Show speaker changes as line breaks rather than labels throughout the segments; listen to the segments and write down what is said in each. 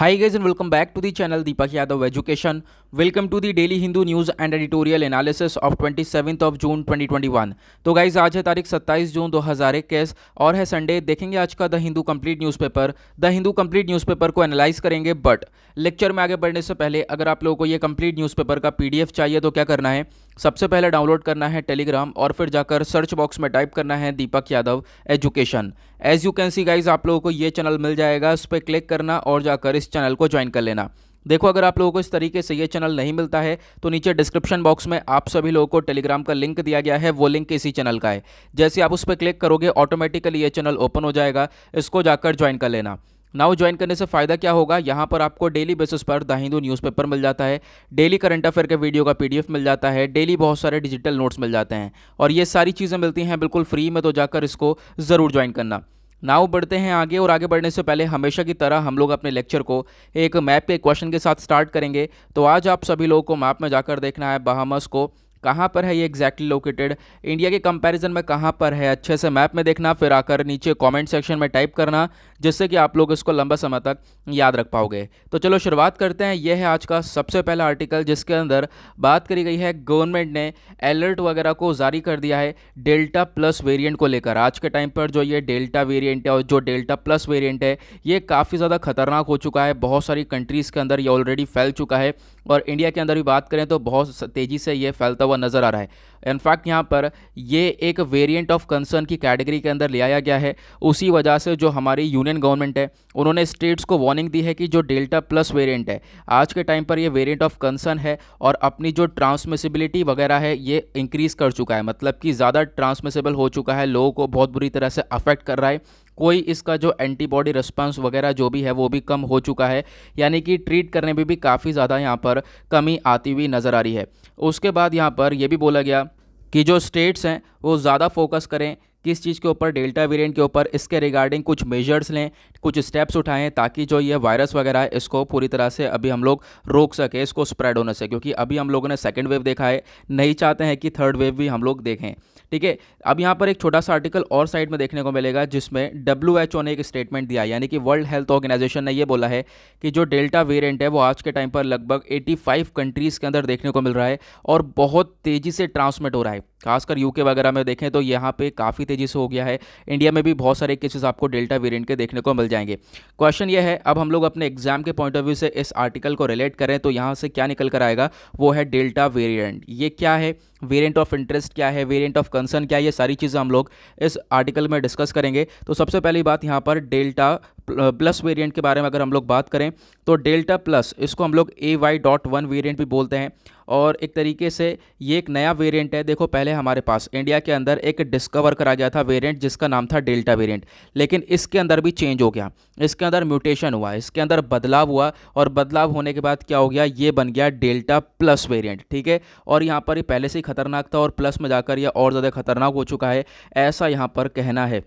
High welcome back to the channel Deepak Yadav education welcome to Education. Daily Hindu news and Hindu analysis of twenty seventh of June twenty twenty 2021. तो guys आज है तारीख 27 जून 2021 और है Sunday देखेंगे आज का the Hindu complete newspaper the Hindu complete newspaper को एनालाइज करेंगे बट लेक्चर में आगे बढ़ने से पहले अगर आप लोगों को ये कंप्लीट न्यूज़पेपर का पीडीएफ चाहिए तो क्या करना है सबसे पहले डाउनलोड करना है टेलीग्राम और फिर जाकर सर्च बॉक्स में टाइप करना है Deepak Yadav education as you can see guys आप लोगों को ये चैनल मिल जाएगा उस पर क्लिक करना और जाकर इस चैनल को ज्वाइन कर लेना देखो अगर आप लोगों को इस तरीके से ये चैनल नहीं मिलता है तो नीचे डिस्क्रिप्शन बॉक्स में आप सभी लोगों को टेलीग्राम का लिंक दिया गया है वो लिंक इसी चैनल का है जैसे आप उस पर क्लिक करोगे ऑटोमेटिकली ये चैनल ओपन हो जाएगा इसको जाकर ज्वाइन कर लेना नाउ ज्वाइन करने से फ़ायदा क्या होगा यहाँ पर आपको डेली बेसिस पर द हिंदू न्यूज़पेपर मिल जाता है डेली करंट अफेयर के वीडियो का पीडीएफ मिल जाता है डेली बहुत सारे डिजिटल नोट्स मिल जाते हैं और ये सारी चीज़ें मिलती हैं बिल्कुल फ्री में तो जाकर इसको ज़रूर ज्वाइन करना नाव बढ़ते हैं आगे और आगे बढ़ने से पहले हमेशा की तरह हम लोग अपने लेक्चर को एक मैप के क्वेश्चन के साथ स्टार्ट करेंगे तो आज आप सभी लोगों को मैप में जाकर देखना है बहामस को कहाँ पर है ये एग्जैक्टली लोकेटेड इंडिया के कंपैरिजन में कहाँ पर है अच्छे से मैप में देखना फिर आकर नीचे कमेंट सेक्शन में टाइप करना जिससे कि आप लोग इसको लंबा समय तक याद रख पाओगे तो चलो शुरुआत करते हैं यह है आज का सबसे पहला आर्टिकल जिसके अंदर बात करी गई है गवर्नमेंट ने अलर्ट वगैरह को जारी कर दिया है डेल्टा प्लस वेरियंट को लेकर आज के टाइम पर जो ये डेल्टा वेरियंट है और जो डेल्टा प्लस वेरियंट है ये काफ़ी ज़्यादा खतरनाक हो चुका है बहुत सारी कंट्रीज़ के अंदर ये ऑलरेडी फैल चुका है और इंडिया के अंदर भी बात करें तो बहुत तेज़ी से ये फैलता हुआ हुआ नजर आ रहा है इनफैक्ट यहाँ पर ये एक वेरिएंट ऑफ कंसर्न की कैटेगरी के अंदर ले आया गया है उसी वजह से जो हमारी यूनियन गवर्नमेंट है उन्होंने स्टेट्स को वार्निंग दी है कि जो डेल्टा प्लस वेरिएंट है आज के टाइम पर ये वेरिएंट ऑफ कंसर्न है और अपनी जो ट्रांसमिसिबिलिटी वगैरह है ये इंक्रीज़ कर चुका है मतलब कि ज़्यादा ट्रांसमिसिबल हो चुका है लोगों को बहुत बुरी तरह से अफेक्ट कर रहा है कोई इसका जो एंटीबॉडी रिस्पांस वगैरह जो भी है वो भी कम हो चुका है यानी कि ट्रीट करने में भी, भी काफ़ी ज़्यादा यहाँ पर कमी आती हुई नज़र आ रही है उसके बाद यहाँ पर यह भी बोला गया कि जो स्टेट्स हैं वो ज़्यादा फोकस करें किस चीज़ के ऊपर डेल्टा वेरिएंट के ऊपर इसके रिगार्डिंग कुछ मेजर्स लें कुछ स्टेप्स उठाएं ताकि जो ये वायरस वगैरह है इसको पूरी तरह से अभी हम लोग रोक सके इसको स्प्रेड होने से क्योंकि अभी हम लोगों ने सेकेंड वेव देखा है नहीं चाहते हैं कि थर्ड वेव भी हम लोग देखें ठीक है अब यहाँ पर एक छोटा सा आर्टिकल और साइड में देखने को मिलेगा जिसमें डब्ल्यू ने एक स्टेटमेंट दिया यानी कि वर्ल्ड हेल्थ ऑर्गेनाइजेशन ने यह बोला है कि जो डेल्टा वेरियंट है वो आज के टाइम पर लगभग एटी कंट्रीज़ के अंदर देखने को मिल रहा है और बहुत तेज़ी से ट्रांसमिट हो रहा है खासकर यूके वगैरह में देखें तो यहाँ पे काफ़ी तेज़ी से हो गया है इंडिया में भी बहुत सारे केसेस आपको डेल्टा वेरिएंट के देखने को मिल जाएंगे क्वेश्चन ये है अब हम लोग अपने एग्जाम के पॉइंट ऑफ व्यू से इस आर्टिकल को रिलेट करें तो यहाँ से क्या निकल कर आएगा वो है डेल्टा वेरियंट ये क्या है वेरियंट ऑफ इंटरेस्ट क्या है वेरियंट ऑफ कंसर्न क्या है ये सारी चीज़ें हम लोग इस आर्टिकल में डिस्कस करेंगे तो सबसे पहली बात यहाँ पर डेल्टा प्लस वेरिएंट के बारे में अगर हम लोग बात करें तो डेल्टा प्लस इसको हम लोग A Y dot one variant भी बोलते हैं और एक तरीके से ये एक नया वेरिएंट है देखो पहले हमारे पास इंडिया के अंदर एक डिस्कवर करा गया था वेरिएंट जिसका नाम था डेल्टा वेरिएंट लेकिन इसके अंदर भी चेंज हो गया इसके अंदर म्यूटेशन हुआ इसके अंदर बदलाव हुआ और बदलाव होने के बाद क्या हो गया ये बन गया डेल्टा प्लस वेरियंट ठीक है और यहाँ पर ये पहले से ही खतरनाक था और प्लस में जाकर यह और ज़्यादा खतरनाक हो चुका है ऐसा यहाँ पर कहना है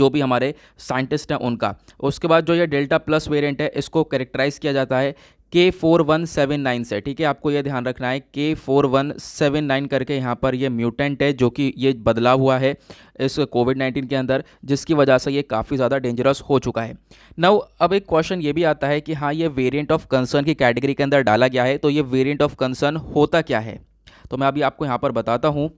जो भी हमारे साइंटिस्ट हैं उनका उसके बाद जो ये डेल्टा प्लस वेरिएंट है इसको कैरेक्टराइज किया जाता है के फोर वन सेवन नाइन से ठीक है आपको ये ध्यान रखना है के फोर वन सेवन नाइन करके यहाँ पर ये म्यूटेंट है जो कि ये बदलाव हुआ है इस कोविड नाइन्टीन के अंदर जिसकी वजह से ये काफ़ी ज़्यादा डेंजरस हो चुका है नव अब एक क्वेश्चन ये भी आता है कि हाँ ये वेरियंट ऑफ कंसर्न की कैटेगरी के अंदर डाला गया है तो ये वेरियंट ऑफ कंसर्न होता क्या है तो मैं अभी आपको यहाँ पर बताता हूँ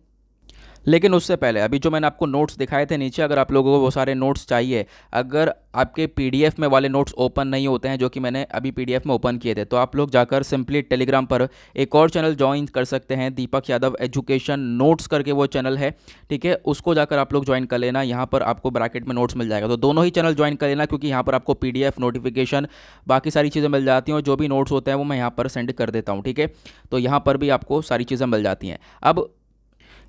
लेकिन उससे पहले अभी जो मैंने आपको नोट्स दिखाए थे नीचे अगर आप लोगों को वो सारे नोट्स चाहिए अगर आपके पी में वाले नोट्स ओपन नहीं होते हैं जो कि मैंने अभी पी में ओपन किए थे तो आप लोग जाकर सिंपली टेलीग्राम पर एक और चैनल ज्वाइन कर सकते हैं दीपक यादव एजुकेशन नोट्स करके वो चैनल है ठीक है उसको जाकर आप लोग ज्वाइन कर लेना यहाँ पर आपको ब्रैकेट में नोट्स मिल जाएगा तो दोनों ही चैनल ज्वाइन कर लेना क्योंकि यहाँ पर आपको पी नोटिफिकेशन बाकी सारी चीज़ें मिल जाती हैं और जो भी नोट्स होते हैं वो मैं यहाँ पर सेंड कर देता हूँ ठीक है तो यहाँ पर भी आपको सारी चीज़ें मिल जाती हैं अब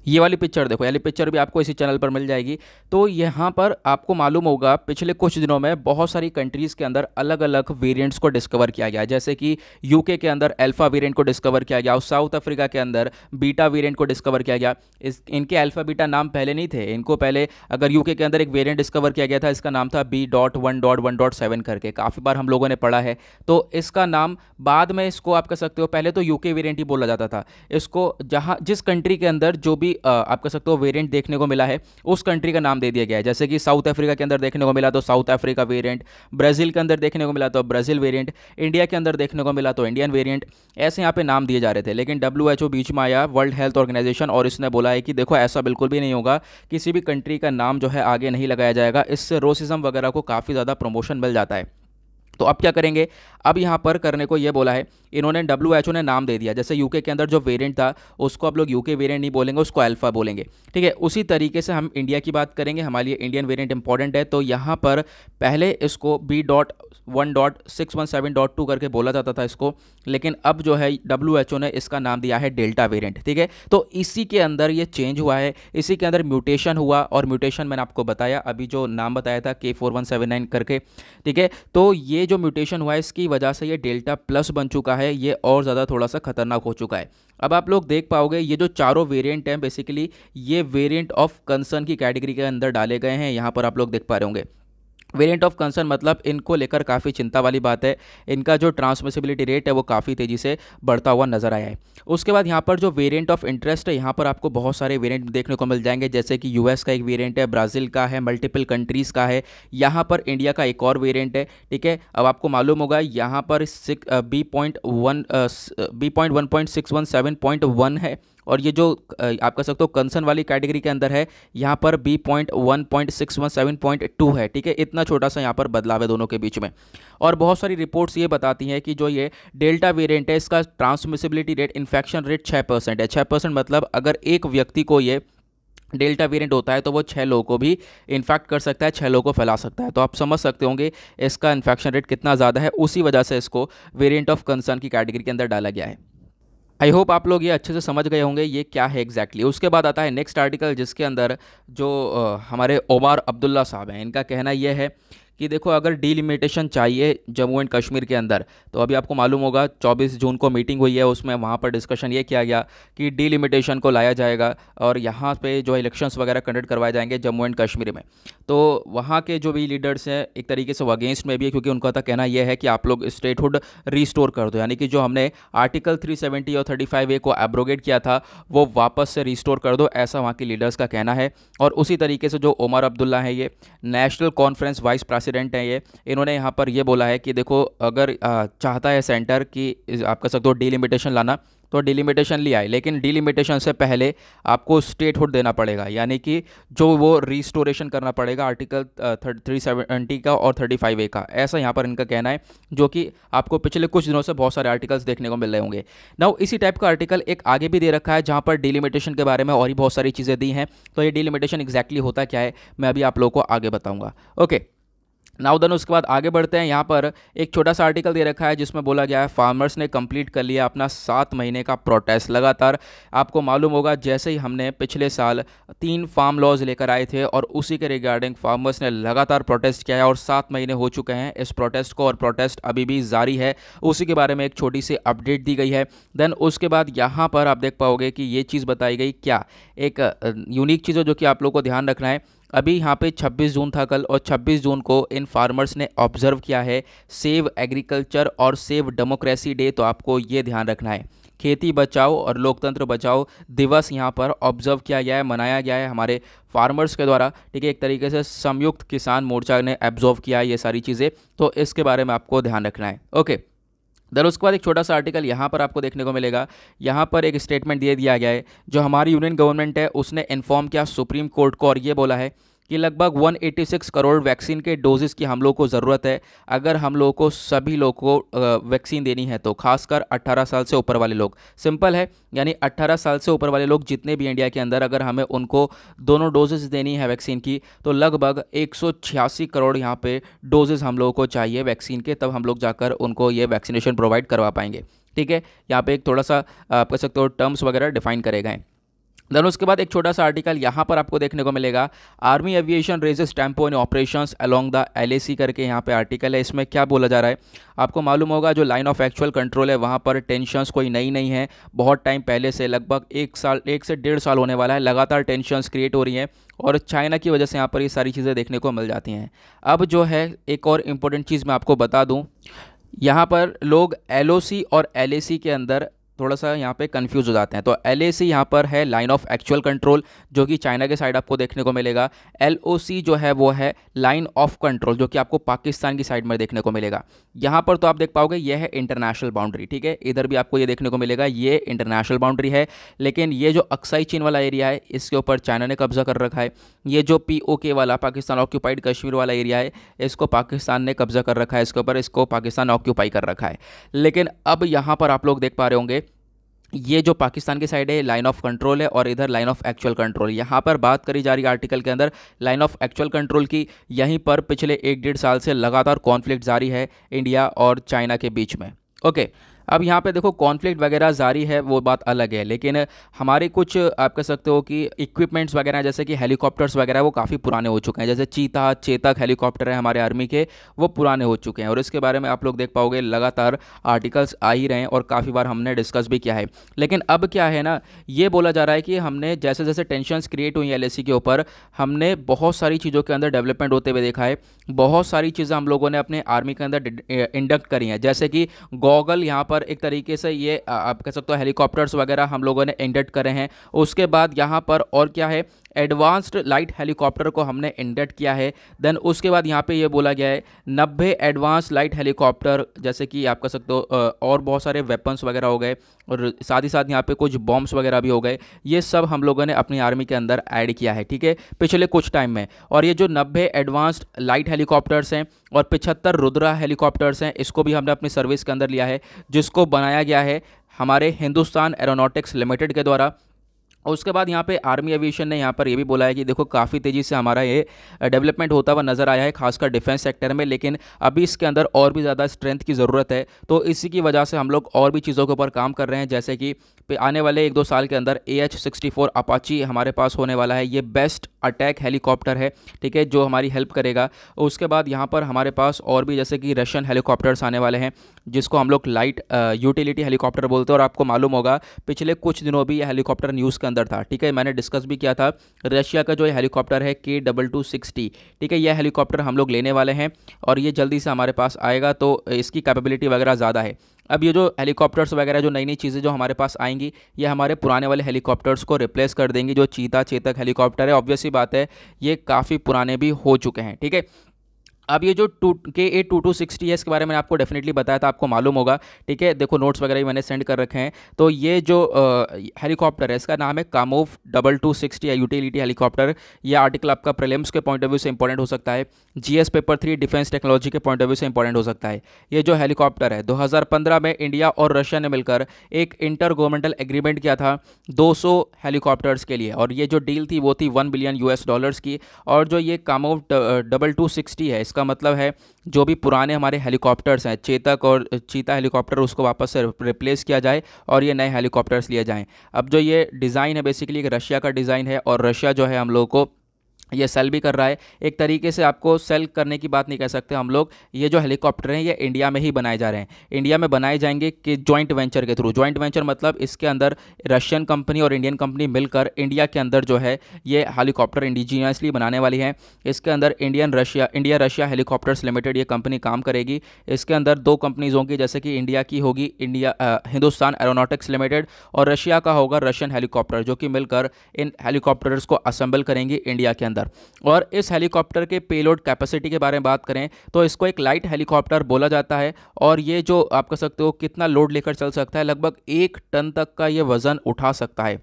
ये वाली पिक्चर देखो वाली पिक्चर भी आपको इसी चैनल पर मिल जाएगी तो यहाँ पर आपको मालूम होगा पिछले कुछ दिनों में बहुत सारी कंट्रीज़ के अंदर अलग अलग वेरिएंट्स को डिस्कवर किया गया जैसे कि यूके के अंदर अल्फ़ा वेरिएंट को डिस्कवर किया गया और साउथ अफ्रीका के अंदर बीटा वेरियंट को डिस्कवर किया गया इस इनके अल्फ़ा बीटा नाम पहले नहीं थे इनको पहले अगर यू के अंदर एक वेरियंट डिस्कवर किया गया था इसका नाम था B dot one dot one dot seven करके काफ़ी बार हम लोगों ने पढ़ा है तो इसका नाम बाद में इसको आप कह सकते हो पहले तो यू वेरियंट ही बोला जाता था इसको जहाँ जिस कंट्री के अंदर जो भी आप कह सकते हो वेरिएंट देखने को मिला है उस कंट्री का नाम दे दिया गया है जैसे कि साउथ अफ्रीका के अंदर देखने को मिला तो साउथ अफ्रीका वेरिएंट ब्राज़ील के अंदर देखने को मिला तो ब्राज़ील वेरिएंट इंडिया के अंदर देखने को मिला तो इंडियन वेरियंट ऐसे यहाँ पर नाम दिए जा रहे थे लेकिन डब्ल्यू बीच में आया वर्ल्ड हेल्थ ऑर्गेनाइजेशन और इसने बोला है कि देखो ऐसा बिल्कुल भी नहीं होगा किसी भी कंट्री का नाम जो है आगे नहीं लगाया जाएगा इससे रोसिज्म वगैरह को काफ़ी ज़्यादा प्रमोशन मिल जाता है तो अब क्या करेंगे अब यहाँ पर करने को ये बोला है इन्होंने डब्ल्यू एच ओ ने नाम दे दिया जैसे यूके के अंदर जो वेरिएंट था उसको अब लोग यूके वेरिएंट नहीं बोलेंगे उसको अल्फ़ा बोलेंगे ठीक है उसी तरीके से हम इंडिया की बात करेंगे हमारे लिए इंडियन वेरिएंट इंपॉर्टेंट है तो यहाँ पर पहले इसको B dot one dot six one seven dot two करके बोला जाता था इसको लेकिन अब जो है डब्ल्यू एच ओ ने इसका नाम दिया है डेल्टा वेरिएंट ठीक है तो इसी के अंदर ये चेंज हुआ है इसी के अंदर म्यूटेशन हुआ और म्यूटेशन मैंने आपको बताया अभी जो नाम बताया था के फोर वन सेवन नाइन करके ठीक है तो ये जो म्यूटेशन हुआ है इसकी वजह से ये डेल्टा प्लस बन चुका है ये और ज़्यादा थोड़ा सा खतरनाक हो चुका है अब आप लोग देख पाओगे ये जो चारों वेरिएंट हैं बेसिकली ये वेरिएंट ऑफ कंसर्न की कैटेगरी के अंदर डाले गए हैं यहाँ पर आप लोग देख पा रहे होंगे वेरिएंट ऑफ कंसर्न मतलब इनको लेकर काफ़ी चिंता वाली बात है इनका जो ट्रांसमिसिबिलिटी रेट है वो काफ़ी तेज़ी से बढ़ता हुआ नजर आया है उसके बाद यहाँ पर जो वेरिएंट ऑफ इंटरेस्ट है यहाँ पर आपको बहुत सारे वेरिएंट देखने को मिल जाएंगे जैसे कि यूएस का एक वेरिएंट है ब्राज़ील का है मल्टीपल कंट्रीज़ का है यहाँ पर इंडिया का एक और वेरियंट है ठीक है अब आपको मालूम होगा यहाँ पर six B point one B point one point six one seven point one है और ये जो आप कह सकते हो कंसर्न वाली कैटेगरी के अंदर है यहाँ पर B point one point six one seven point two है ठीक है इतना छोटा सा यहाँ पर बदलाव है दोनों के बीच में और बहुत सारी रिपोर्ट्स ये बताती हैं कि जो ये डेल्टा वेरिएंट है इसका ट्रांसमिसिबिलिटी रेट इन्फेक्शन रेट छः परसेंट है छः परसेंट मतलब अगर एक व्यक्ति को ये डेल्टा वेरिएंट होता है तो वो छः लोगों को भी इन्फेक्ट कर सकता है छः लोगों को फैला सकता है तो आप समझ सकते होंगे इसका इन्फेक्शन रेट कितना ज़्यादा है उसी वजह से इसको वेरिएंट ऑफ कंसर्न की कैटेगरी के अंदर डाला गया है आई होप आप लोग ये अच्छे से समझ गए होंगे ये क्या है एग्जैक्टली exactly. उसके बाद आता है नेक्स्ट आर्टिकल जिसके अंदर जो हमारे ओमार अब्दुल्ला साहब हैं इनका कहना यह है कि देखो अगर डीलिमिटेशन चाहिए जम्मू एंड कश्मीर के अंदर तो अभी आपको मालूम होगा 24 जून को मीटिंग हुई है उसमें वहाँ पर डिस्कशन ये किया गया कि डीलिमिटेशन को लाया जाएगा और यहाँ पे जो इलेक्शंस वगैरह कंडक्ट करवाए जाएंगे जम्मू एंड कश्मीर में तो वहाँ के जो भी लीडर्स हैं एक तरीके से वो अगेंस्ट में भी है क्योंकि उनका तो कहना यह है कि आप लोग स्टेटहुड रिस्टोर कर दो यानी कि जो हमने आर्टिकल थ्री और थर्टी ए को एब्रोगेट किया था वो वापस से रिस्टोर कर दो ऐसा वहाँ के लीडर्स का कहना है और उसी तरीके से जो उमर अब्दुल्ला है ये नेशनल कॉन्फ्रेंस वाइस प्रेसिडेंट हैं ये इन्होंने यहाँ पर ये बोला है कि देखो अगर चाहता है सेंटर कि आप कह सकते हो डिलिमिटेशन लाना तो डिलिमिटेशन लिया है लेकिन डिलिमिटेशन से पहले आपको स्टेटहुड देना पड़ेगा यानी कि जो वो रिस्टोरेशन करना पड़ेगा आर्टिकल थ्री सेवेंटी का और थर्टी फाइव ए का ऐसा यहाँ पर इनका कहना है जो कि आपको पिछले कुछ दिनों से बहुत सारे आर्टिकल्स देखने को मिल रहे होंगे नाउ इसी टाइप का आर्टिकल एक आगे भी दे रखा है जहाँ पर डिलिमिटेशन के बारे में और भी बहुत सारी चीज़ें दी हैं तो ये डिलिमिटेशन एक्जैक्टली होता क्या है मैं अभी आप लोगों को आगे बताऊँगा ओके okay. नाउदन उसके बाद आगे बढ़ते हैं यहाँ पर एक छोटा सा आर्टिकल दे रखा है जिसमें बोला गया है फार्मर्स ने कंप्लीट कर लिया अपना सात महीने का प्रोटेस्ट लगातार आपको मालूम होगा जैसे ही हमने पिछले साल तीन फार्म लॉज लेकर आए थे और उसी के रिगार्डिंग फार्मर्स ने लगातार प्रोटेस्ट किया है और सात महीने हो चुके हैं इस प्रोटेस्ट को और प्रोटेस्ट अभी भी जारी है उसी के बारे में एक छोटी सी अपडेट दी गई है देन उसके बाद यहाँ पर आप देख पाओगे कि ये चीज़ बताई गई क्या एक यूनिक चीज़ है जो कि आप लोग को ध्यान रखना है अभी यहाँ पे 26 जून था कल और 26 जून को इन फार्मर्स ने ऑब्जर्व किया है सेव एग्रीकल्चर और सेव डेमोक्रेसी डे तो आपको ये ध्यान रखना है खेती बचाओ और लोकतंत्र बचाओ दिवस यहाँ पर ऑब्जर्व किया गया है मनाया गया है हमारे फार्मर्स के द्वारा ठीक है एक तरीके से संयुक्त किसान मोर्चा ने ऑब्जर्व किया है ये सारी चीज़ें तो इसके बारे में आपको ध्यान रखना है ओके दर उसके बाद एक छोटा सा आर्टिकल यहाँ पर आपको देखने को मिलेगा यहाँ पर एक स्टेटमेंट दे दिया गया है जो हमारी यूनियन गवर्नमेंट है उसने इन्फॉर्म किया सुप्रीम कोर्ट को और ये बोला है ये लगभग 186 करोड़ वैक्सीन के डोजेज़ की हम लोग को ज़रूरत है अगर हम लोग को सभी लोग को वैक्सीन देनी है तो खासकर 18 साल से ऊपर वाले लोग सिंपल है यानी 18 साल से ऊपर वाले लोग जितने भी इंडिया के अंदर अगर हमें उनको दोनों डोजेज़ देनी है वैक्सीन की तो लगभग एक करोड़ यहाँ पर डोजेज़ हम लोगों को चाहिए वैक्सीन के तब हम लोग जाकर उनको ये वैक्सीनेशन प्रोवाइड करवा पाएंगे ठीक है यहाँ पे एक थोड़ा सा आप कह सकते हो टर्म्स वगैरह डिफाइन करे गए देन उसके बाद एक छोटा सा आर्टिकल यहाँ पर आपको देखने को मिलेगा army aviation raises tempo in operations along the LAC करके यहाँ पे आर्टिकल है इसमें क्या बोला जा रहा है आपको मालूम होगा जो लाइन ऑफ एक्चुअल कंट्रोल है वहाँ पर टेंशंस कोई नई नहीं है बहुत टाइम पहले से लगभग एक साल एक से डेढ़ साल होने वाला है लगातार टेंशनस क्रिएट हो रही हैं और चाइना की वजह से यहाँ पर ये सारी चीज़ें देखने को मिल जाती हैं अब जो है एक और इम्पोर्टेंट चीज़ मैं आपको बता दूँ यहाँ पर लोग एल और एल के अंदर थोड़ा सा यहाँ पे कंफ्यूज हो जाते हैं तो एल ए सी यहाँ पर है लाइन ऑफ एक्चुअल कंट्रोल जो कि चाइना के साइड आपको देखने को मिलेगा एल ओ सी जो है वो है लाइन ऑफ कंट्रोल जो कि आपको पाकिस्तान की साइड में देखने को मिलेगा यहाँ पर तो आप देख पाओगे ये है इंटरनेशनल बाउंड्री ठीक है इधर भी आपको ये देखने को मिलेगा ये इंटरनेशनल बाउंड्री है लेकिन ये जो अक्साई चीन वाला एरिया है इसके ऊपर चाइना ने कब्जा कर रखा है ये जो पी ओ के वाला पाकिस्तान ऑक्यूपाइड कश्मीर वाला एरिया है इसको पाकिस्तान ने कब्जा कर रखा है इसके ऊपर इसको पाकिस्तान ऑक्यूपाई कर रखा है लेकिन अब यहाँ पर आप लोग देख पा रहे होंगे ये जो पाकिस्तान की साइड है लाइन ऑफ कंट्रोल है और इधर लाइन ऑफ एक्चुअल कंट्रोल यहाँ पर बात करी जा रही है आर्टिकल के अंदर लाइन ऑफ एक्चुअल कंट्रोल की यहीं पर पिछले एक डेढ़ साल से लगातार कॉन्फ्लिक्ट जारी है इंडिया और चाइना के बीच में ओके okay. अब यहाँ पे देखो कॉन्फ्लिक्ट वगैरह जारी है वो बात अलग है लेकिन हमारे कुछ आप कह सकते हो कि इक्विपमेंट्स वगैरह जैसे कि हेलीकॉप्टर्स वगैरह वो काफ़ी पुराने हो चुके हैं जैसे चीता चेतक हेलीकॉप्टर है हमारे आर्मी के वो पुराने हो चुके हैं और इसके बारे में आप लोग देख पाओगे लगातार आर्टिकल्स आ ही रहे हैं और काफ़ी बार हमने डिस्कस भी किया है लेकिन अब क्या है ना ये बोला जा रहा है कि हमने जैसे जैसे टेंशनस क्रिएट हुई एल e के ऊपर हमने बहुत सारी चीज़ों के अंदर डेवलपमेंट होते हुए देखा है बहुत सारी चीज़ें हम लोगों ने अपने आर्मी के अंदर इंडक्ट करी हैं जैसे कि गॉगल यहाँ पर पर एक तरीके से ये आप कह सकते हो हेलीकॉप्टर्स वगैरह हम लोगों ने एंडेड करे हैं उसके बाद यहाँ पर और क्या है एडवांस्ड लाइट हेलीकॉप्टर को हमने इंडक्ट किया है देन उसके बाद यहाँ पे ये बोला गया है नब्बे एडवांस लाइट हेलीकॉप्टर जैसे कि आप कह सकते हो और बहुत सारे वेपन्स वगैरह हो गए और साथ ही साथ यहाँ पे कुछ बॉम्ब्स वगैरह भी हो गए ये सब हम लोगों ने अपनी आर्मी के अंदर ऐड किया है ठीक है पिछले कुछ टाइम में और ये जो नब्बे एडवांस्ड लाइट हेलीकॉप्टर्स हैं और पिछहत्तर रुद्रा हेलीकॉप्टर्स हैं इसको भी हमने अपनी सर्विस के अंदर लिया है जिसको बनाया गया है हमारे हिंदुस्तान एरोनॉटिक्स लिमिटेड के द्वारा और उसके बाद यहाँ पे आर्मी एविएशन ने यहाँ पर ये भी बोला है कि देखो काफ़ी तेज़ी से हमारा ये डेवलपमेंट होता हुआ नज़र आया है खासकर डिफेंस सेक्टर में लेकिन अभी इसके अंदर और भी ज़्यादा स्ट्रेंथ की ज़रूरत है तो इसी की वजह से हम लोग और भी चीज़ों के ऊपर काम कर रहे हैं जैसे कि पे आने वाले एक दो साल के अंदर A H sixty four Apache हमारे पास होने वाला है ये बेस्ट अटैक हेलीकॉप्टर है ठीक है जो हमारी हेल्प करेगा उसके बाद यहाँ पर हमारे पास और भी जैसे कि रशियन हेलीकॉप्टर्स आने वाले हैं जिसको हम लोग लाइट यूटिलिटी हेलीकॉप्टर बोलते हैं और आपको मालूम होगा पिछले कुछ दिनों भी यह हेलीकॉप्टर न्यूज़ के अंदर था ठीक है मैंने डिस्कस भी किया था रशिया का जो हेलीकॉप्टर है के डबल टू सिक्सटी ठीक है यह हेलीकॉप्टर हम लोग लेने वाले हैं और ये जल्दी से हमारे पास आएगा तो इसकी कैपेबिलिटी वगैरह ज़्यादा है अब ये जो हेलीकॉप्टर्स वगैरह जो नई नई चीज़ें जो हमारे पास आएंगी ये हमारे पुराने वाले हेलीकॉप्टर्स को रिप्लेस कर देंगी जो चीता चेतक हेलीकॉप्टर है ऑब्वियसली बात है ये काफ़ी पुराने भी हो चुके हैं ठीक है अब ये जो टू के ए टू टू सिक्सटी है इसके बारे में आपको डेफिनेटली बताया था आपको मालूम होगा ठीक है देखो नोट्स वगैरह भी मैंने सेंड कर रखे हैं तो ये जो हेलीकॉप्टर है इसका नाम है कामोव डबल टू सिक्सटी या यूटिलिटी हेलीकॉप्टर ये आर्टिकल आपका प्रलेम्स के पॉइंट ऑफ व्यू से इंपॉर्टेंट हो सकता है G paper three defence technology के पॉइंट ऑफ व्यू से इंपॉर्टेंट हो सकता है ये जो हेलीकॉप्टर है दो में इंडिया और रशिया ने मिलकर एक इंटर गवर्नमेंटल एग्रीमेंट किया था दो हेलीकॉप्टर्स के लिए और ये जो डील थी वो थी वन बिलियन यू डॉलर्स की और जो ये कामोव डबल टू सिक्सटी है इसका मतलब है जो भी पुराने हमारे हेलीकॉप्टर्स हैं चेतक और चीता हेलीकॉप्टर उसको वापस से रिप्लेस किया जाए और ये नए हेलीकॉप्टर्स लिए जाएँ अब जो ये डिज़ाइन है बेसिकली एक रशिया का डिज़ाइन है और रशिया जो है हम लोगों को ये सेल भी कर रहा है एक तरीके से आपको सेल करने की बात नहीं कह सकते हम लोग ये जो हेलीकॉप्टर हैं ये इंडिया में ही बनाए जा रहे हैं इंडिया में बनाए जाएंगे कि जॉइंट वेंचर के थ्रू जॉइंट वेंचर मतलब इसके अंदर रशियन कंपनी और इंडियन कंपनी मिलकर इंडिया के अंदर जो है ये हेलीकॉप्टर इंडिजीनियसली बनाने वाली है इसके अंदर Indian Russia India Russia helicopters limited ये कंपनी काम करेगी इसके अंदर दो कंपनीज होंगी जैसे कि इंडिया की होगी इंडिया हिंदुस्तान एरोनॉटिक्स लिमिटेड और रशिया का होगा रशियन हेलीकॉप्टर जो कि मिलकर इन हेलीकॉप्टर्स को असेंबल करेंगी इंडिया के अंदर हेलीकॉप्टर और इस हेलीकॉप्टर के पेलोड कैपेसिटी के बारे में बात करें तो इसको एक लाइट हेलीकॉप्टर बोला जाता है और ये जो आप कह सकते हो कितना लोड लेकर चल सकता है लगभग एक टन तक का ये वज़न उठा सकता है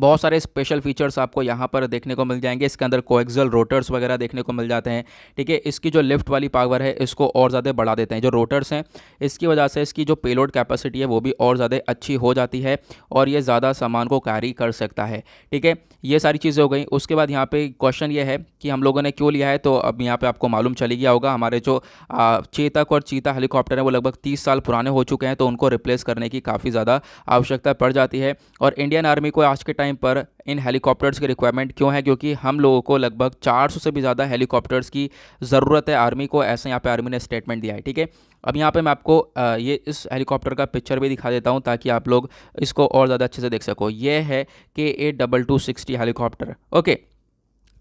बहुत सारे स्पेशल फीचर्स आपको यहाँ पर देखने को मिल जाएंगे इसके अंदर कोएक्सल रोटर्स वगैरह देखने को मिल जाते हैं ठीक है इसकी जो लिफ्ट वाली पावर है इसको और ज़्यादा बढ़ा देते हैं जो रोटर्स हैं इसकी वजह से इसकी जो पेलोड कैपेसिटी है वो भी और ज़्यादा अच्छी हो जाती है और ये ज़्यादा सामान को कैरी कर सकता है ठीक है ये सारी चीज़ें हो गई उसके बाद यहाँ पर क्वेश्चन ये है कि हम लोगों ने क्यों लिया है तो अब यहाँ पर आपको मालूम चली गया होगा हमारे जो चेतक और चीता हेलीकॉप्टर हैं वो लगभग तीस साल पुराने हो चुके हैं तो उनको रिप्लेस करने की काफ़ी ज़्यादा आवश्यकता पड़ जाती है और इंडियन आर्मी को आज के टाइम टाइम पर इन हेलीकॉप्टर्स की रिक्वायरमेंट क्यों है क्योंकि हम लोगों को लगभग 400 से भी ज़्यादा हेलीकॉप्टर्स की ज़रूरत है आर्मी को ऐसा यहाँ पे आर्मी ने स्टेटमेंट दिया है ठीक है अब यहाँ पे मैं आपको ये इस हेलीकॉप्टर का पिक्चर भी दिखा देता हूँ ताकि आप लोग इसको और ज़्यादा अच्छे से देख सको ये है K A double two sixty helicopter okay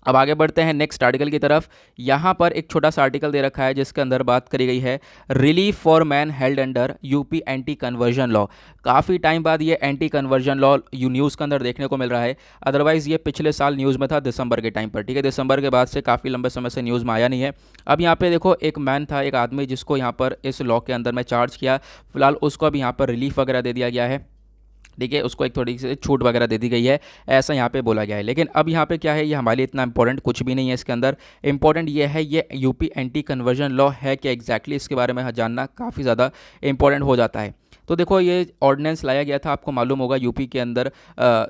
अब आगे बढ़ते हैं नेक्स्ट आर्टिकल की तरफ यहाँ पर एक छोटा सा आर्टिकल दे रखा है जिसके अंदर बात करी गई है relief for man held under UP anti conversion law काफ़ी टाइम बाद ये एंटी कन्वर्जन लॉ यू न्यूज़ के अंदर देखने को मिल रहा है अदरवाइज़ ये पिछले साल न्यूज़ में था दिसंबर के टाइम पर ठीक है दिसंबर के बाद से काफ़ी लंबे समय से न्यूज़ में आया नहीं है अब यहाँ पर देखो एक मैन था एक आदमी जिसको यहाँ पर इस लॉ के अंदर में चार्ज किया फिलहाल उसको अब यहाँ पर रिलीफ वगैरह दे दिया गया है ठीक है उसको एक थोड़ी सी छूट वगैरह दे दी गई है ऐसा यहाँ पे बोला गया है लेकिन अब यहाँ पे क्या है ये हमारे लिए इतना इंपॉर्टेंट कुछ भी नहीं है इसके अंदर इंपॉर्टेंट ये है ये यूपी एंटी कन्वर्जन लॉ है कि एग्जैक्टली exactly इसके बारे में हाँ जानना काफ़ी ज़्यादा इंपॉर्टेंट हो जाता है तो देखो ये ऑर्डिनेंस लाया गया था आपको मालूम होगा यूपी के अंदर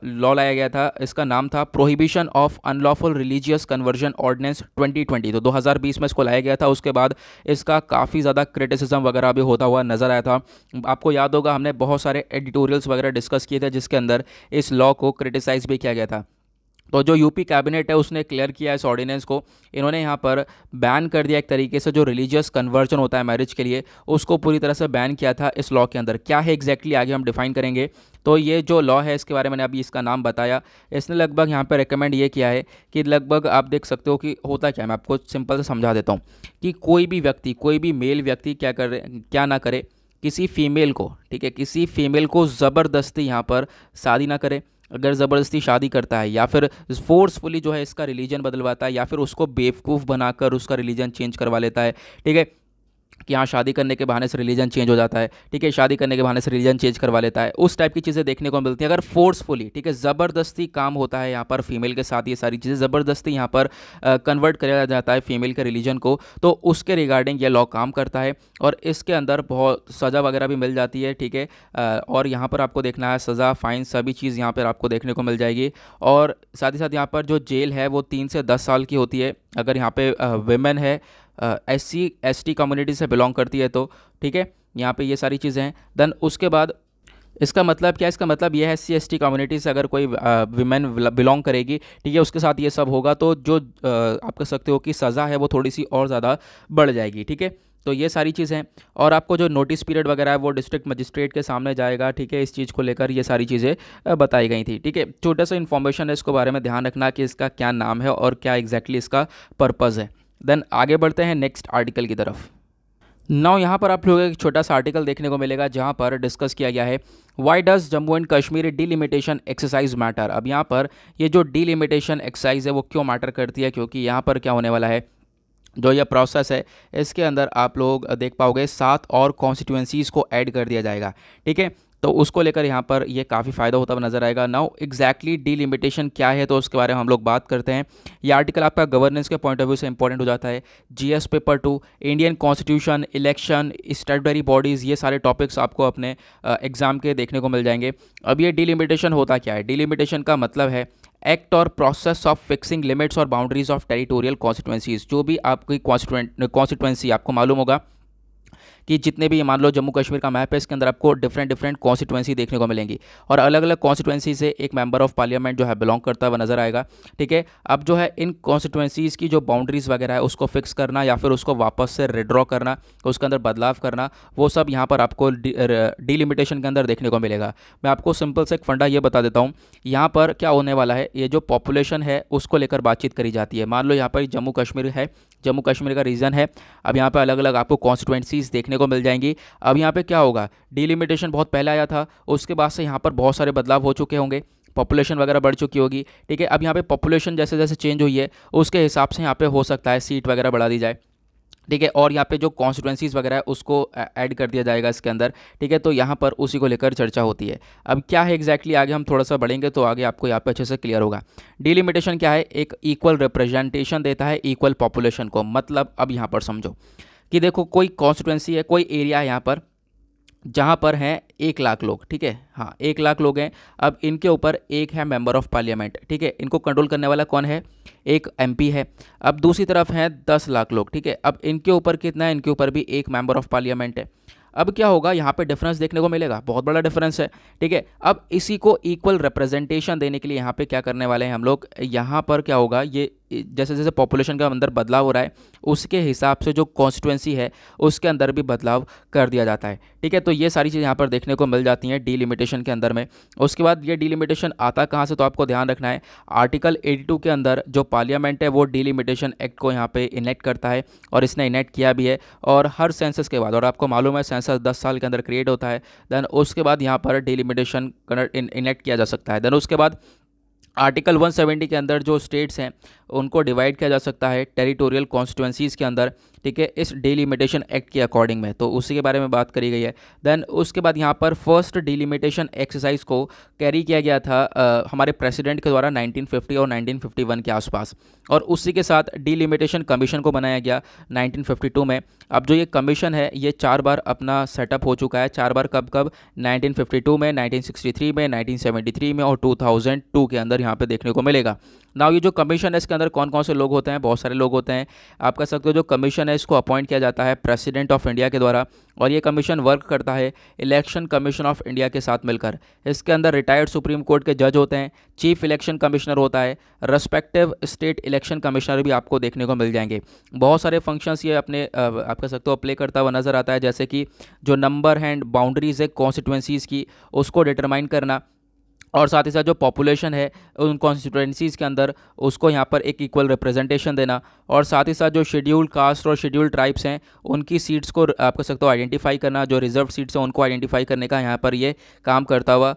लॉ लाया गया था इसका नाम था prohibition of unlawful religious conversion ordinance 2020 तो 2020 में इसको लाया गया था उसके बाद इसका काफ़ी ज़्यादा क्रिटिसिज्म वगैरह भी होता हुआ नज़र आया था आपको याद होगा हमने बहुत सारे एडिटोरियल्स वगैरह डिस्कस किए थे जिसके अंदर इस लॉ को क्रिटिसाइज़ भी किया गया था तो जो यूपी कैबिनेट है उसने क्लियर किया है इस ऑर्डिनेंस को इन्होंने यहाँ पर बैन कर दिया एक तरीके से जो रिलीजियस कन्वर्जन होता है मैरिज के लिए उसको पूरी तरह से बैन किया था इस लॉ के अंदर क्या है एग्जैक्टली आगे हम डिफाइन करेंगे तो ये जो लॉ है इसके बारे में मैंने अभी इसका नाम बताया इसने लगभग यहाँ पर रिकमेंड ये किया है कि लगभग आप देख सकते हो कि होता क्या है मैं आपको सिंपल से समझा देता हूँ कि कोई भी व्यक्ति कोई भी मेल व्यक्ति क्या करे क्या ना करे किसी फीमेल को ठीक है किसी फीमेल को ज़बरदस्ती यहाँ पर शादी ना करे अगर ज़बरदस्ती शादी करता है या फिर फोर्सफुली जो है इसका रिलीजन बदलवाता है या फिर उसको बेवकूफ़ बनाकर उसका रिलीजन चेंज करवा लेता है ठीक है कि हाँ शादी करने के बहाने से रिलीजन चेंज हो जाता है ठीक है शादी करने के बहाने से रिलीजन चेंज करवा लेता है उस टाइप की चीज़ें देखने को मिलती हैं अगर फोर्सफुली ठीक है ज़बरदस्ती काम होता है यहाँ पर फीमेल के साथ ये सारी चीज़ें ज़बरदस्ती यहाँ पर कन्वर्ट कराया जाता है फीमेल के रिलीजन को तो उसके रिगार्डिंग ये लॉ काम करता है और इसके अंदर बहुत सज़ा वगैरह भी मिल जाती है ठीक है और यहाँ पर आपको देखना है सज़ा फ़ाइन सभी चीज़ यहाँ पर आपको देखने को मिल जाएगी और साथ ही साथ यहाँ पर जो जेल है वो तीन से दस साल की होती है अगर यहाँ पे वेमेन है S C S T community से बिलोंग करती है तो ठीक है यहाँ पे ये सारी चीज़ें हैं देन उसके बाद इसका मतलब क्या इसका मतलब यह है सी एस टी कम्युनिटी से अगर कोई विमेन बिलोंग करेगी ठीक है उसके साथ ये सब होगा तो जो आ, आप कह सकते हो कि सज़ा है वो थोड़ी सी और ज़्यादा बढ़ जाएगी ठीक है तो ये सारी चीज़ें हैं और आपको जो नोटिस पीरियड वगैरह है वो डिस्ट्रिक्ट मजिस्ट्रेट के सामने जाएगा ठीक है इस चीज़ को लेकर ये सारी चीज़ें बताई गई थी ठीक है छोटा सा इन्फॉर्मेशन है इसको बारे में ध्यान रखना कि इसका क्या नाम है और क्या एग्जैक्टली exactly इसका पर्पज़ है देन आगे बढ़ते हैं नेक्स्ट आर्टिकल की तरफ नाउ यहाँ पर आप लोग एक छोटा सा आर्टिकल देखने को मिलेगा जहाँ पर डिस्कस किया गया है why does Jammu and Kashmir delimitation exercise matter अब यहाँ पर ये जो डीलिमिटेशन एक्सरसाइज है वो क्यों मैटर करती है क्योंकि यहाँ पर क्या होने वाला है जो यह प्रोसेस है इसके अंदर आप लोग देख पाओगे सात और कॉन्स्टिट्यूंसीज़ को ऐड कर दिया जाएगा ठीक है तो उसको लेकर यहाँ पर ये काफ़ी फ़ायदा होता हुआ नजर आएगा नाउ एग्जैक्टली डिलिमिटेशन क्या है तो उसके बारे में हम लोग बात करते हैं ये आर्टिकल आपका गवर्नेंस के पॉइंट ऑफ व्यू से इंपॉर्टेंट हो जाता है G paper two Indian constitution election statutory bodies ये सारे टॉपिक्स आपको अपने एग्ज़ाम के देखने को मिल जाएंगे अब ये डिलिमिटेशन होता क्या है डिलिमिटेशन का मतलब है एक्ट और प्रोसेस ऑफ फिक्सिंग लिमिट्स और बाउंड्रीज ऑफ टेरिटोरियल कॉन्स्टिट्यूंसीज जो भी आपकी कॉन्स्टिट्यूंसी आपको मालूम होगा कि जितने भी मान लो जम्मू कश्मीर का मैप है इसके अंदर आपको डिफरेंट डिफरेंट कॉन्स्टिट्यूंसी देखने को मिलेंगी और अलग अलग कॉन्स्टिट्यूंसी से एक मेंबर ऑफ पार्लियामेंट जो है बिलोंग करता हुआ नजर आएगा ठीक है अब जो है इन कॉन्स्टिट्यूंसीज़ की जो बाउंड्रीज़ वगैरह है उसको फिक्स करना या फिर उसको वापस से रिड्रॉ करना उसके अंदर बदलाव करना वो सब यहाँ पर आपको डिलिमिटेशन के अंदर देखने को मिलेगा मैं आपको सिंपल से एक फंडा ये बता देता हूँ यहाँ पर क्या होने वाला है ये जो पॉपुलेशन है उसको लेकर बातचीत करी जाती है मान लो यहाँ पर जम्मू कश्मीर है जम्मू कश्मीर का रीजन है अब यहाँ पे अलग अलग आपको कॉन्स्टिटेंसीज देखने को मिल जाएंगी अब यहाँ पे क्या होगा डिलिमिटेशन बहुत पहले आया था उसके बाद से यहाँ पर बहुत सारे बदलाव हो चुके होंगे पॉपुलेशन वगैरह बढ़ चुकी होगी ठीक है अब यहाँ पे पॉपुलेशन जैसे जैसे चेंज हुई है उसके हिसाब से यहाँ पे हो सकता है सीट वगैरह बढ़ा दी जाए ठीक है और यहाँ पे जो कॉन्स्टिटेंसीज वगैरह है उसको ऐड कर दिया जाएगा इसके अंदर ठीक है तो यहाँ पर उसी को लेकर चर्चा होती है अब क्या है एग्जैक्टली exactly आगे हम थोड़ा सा बढ़ेंगे तो आगे आपको यहाँ पे अच्छे से क्लियर होगा डिलिमिटेशन क्या है एक इक्वल रिप्रेजेंटेशन देता है इक्वल पॉपुलेशन को मतलब अब यहाँ पर समझो कि देखो कोई कॉन्स्टिटेंसी है कोई एरिया है यहाँ पर जहाँ पर हैं एक लाख लोग ठीक है हाँ एक लाख लोग हैं अब इनके ऊपर एक है मेंबर ऑफ पार्लियामेंट ठीक है इनको कंट्रोल करने वाला कौन है एक एमपी है अब दूसरी तरफ हैं दस लाख लोग ठीक है अब इनके ऊपर कितना है इनके ऊपर भी एक मेंबर ऑफ पार्लियामेंट है अब क्या होगा यहाँ पे डिफरेंस देखने को मिलेगा बहुत बड़ा डिफरेंस है ठीक है अब इसी को इक्वल रिप्रेजेंटेशन देने के लिए यहाँ पे क्या करने वाले हैं हम लोग यहाँ पर क्या होगा ये जैसे जैसे पॉपुलेशन का अंदर बदलाव हो रहा है उसके हिसाब से जो कॉन्स्टिटेंसी है उसके अंदर भी बदलाव कर दिया जाता है ठीक है तो ये सारी चीज़ यहाँ पर देखने को मिल जाती हैं डीलिमिटेशन के अंदर में उसके बाद ये डीलिमिटेशन आता कहाँ से तो आपको ध्यान रखना है आर्टिकल एटी के अंदर जो पार्लियामेंट है वो डीलिमिटेशन एक्ट को यहाँ पर इनेक्ट करता है और इसने इनेक्ट किया भी है और हर सेंसस के बाद और आपको मालूम है सेंसस दस साल के अंदर क्रिएट होता है देन उसके बाद यहाँ पर डिलिमिटेशन इनेक्ट किया जा सकता है देन उसके बाद आर्टिकल 170 के अंदर जो स्टेट्स हैं उनको डिवाइड किया जा सकता है टेरिटोरियल कॉन्स्टिट्यूंसीज़ के अंदर ठीक है इस डिलिमिटेशन एक्ट के अकॉर्डिंग में तो उसी के बारे में बात करी गई है देन उसके बाद यहाँ पर फर्स्ट डिलिमिटेशन एक्सरसाइज को कैरी किया गया था आ, हमारे प्रेसिडेंट के द्वारा 1950 और 1951 के आसपास और उसी के साथ डिलिमिटेशन कमीशन को बनाया गया 1952 में अब जो ये कमीशन है ये चार बार अपना सेटअप हो चुका है चार बार कब कब 1952 में 1963 में 1973 में और 2002 के अंदर यहाँ पर देखने को मिलेगा नाउ ये जो कमीशन है इसके अंदर कौन कौन से लोग होते हैं बहुत सारे लोग होते हैं आप कह सकते हो जो कमीशन है इसको अपॉइंट किया जाता है प्रेसिडेंट ऑफ इंडिया के द्वारा और ये कमीशन वर्क करता है इलेक्शन कमीशन ऑफ इंडिया के साथ मिलकर इसके अंदर रिटायर्ड सुप्रीम कोर्ट के जज होते हैं चीफ इलेक्शन कमिश्नर होता है रेस्पेक्टिव स्टेट इलेक्शन कमिश्नर भी आपको देखने को मिल जाएंगे बहुत सारे फंक्शंस ये अपने आप कह सकते हो प्ले करता हुआ नज़र आता है जैसे कि जो नंबर हैंड बाउंड्रीज है कॉन्स्टिट्यूंसीज़ की उसको डिटरमाइन करना और साथ ही साथ जो पॉपुलेशन है उन कॉन्स्टिट्यूंसीज़ के अंदर उसको यहाँ पर एक इक्वल रिप्रेजेंटेशन देना और साथ ही साथ जो शेड्यूल्ड कास्ट और शेड्यूल्ड ट्राइब्स हैं उनकी सीट्स को आप कह सकते हो आइडेंटिफाई करना जो रिजर्व सीट्स हैं उनको आइडेंटिफाई करने का यहाँ पर ये काम करता हुआ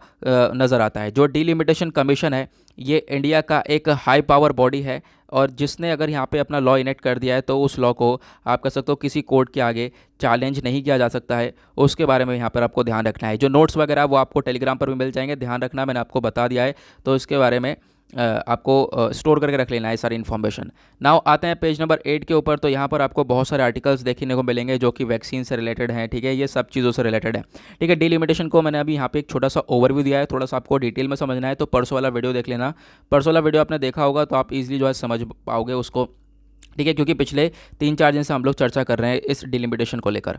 नज़र आता है जो डिलिमिटेशन कमीशन है ये इंडिया का एक हाई पावर बॉडी है और जिसने अगर यहाँ पे अपना लॉ इनेक्ट कर दिया है तो उस लॉ को आप कह सकते हो किसी कोर्ट के आगे चैलेंज नहीं किया जा सकता है उसके बारे में यहाँ पर आपको ध्यान रखना है जो नोट्स वगैरह वो आपको टेलीग्राम पर भी मिल जाएंगे ध्यान रखना मैंने आपको बता दिया है तो इसके बारे में आपको स्टोर करके रख लेना है सारी इन्फॉर्मेशन नाउ आते हैं पेज नंबर एट के ऊपर तो यहाँ पर आपको बहुत सारे आर्टिकल्स देखने को मिलेंगे जो कि वैक्सीन से रिलेटेड हैं ठीक है ये सब चीज़ों से रिलेटेड है ठीक है डिलिमिटेशन को मैंने अभी यहाँ पे एक छोटा सा ओवरव्यू दिया है थोड़ा सा आपको डिटेल में समझना है तो परसों वाला वीडियो देख लेना परसों वाला वीडियो आपने देखा होगा तो आप ईजिली जो है समझ पाओगे उसको ठीक है क्योंकि पिछले तीन चार दिन से हम लोग चर्चा कर रहे हैं इस डिलिमिटेशन को लेकर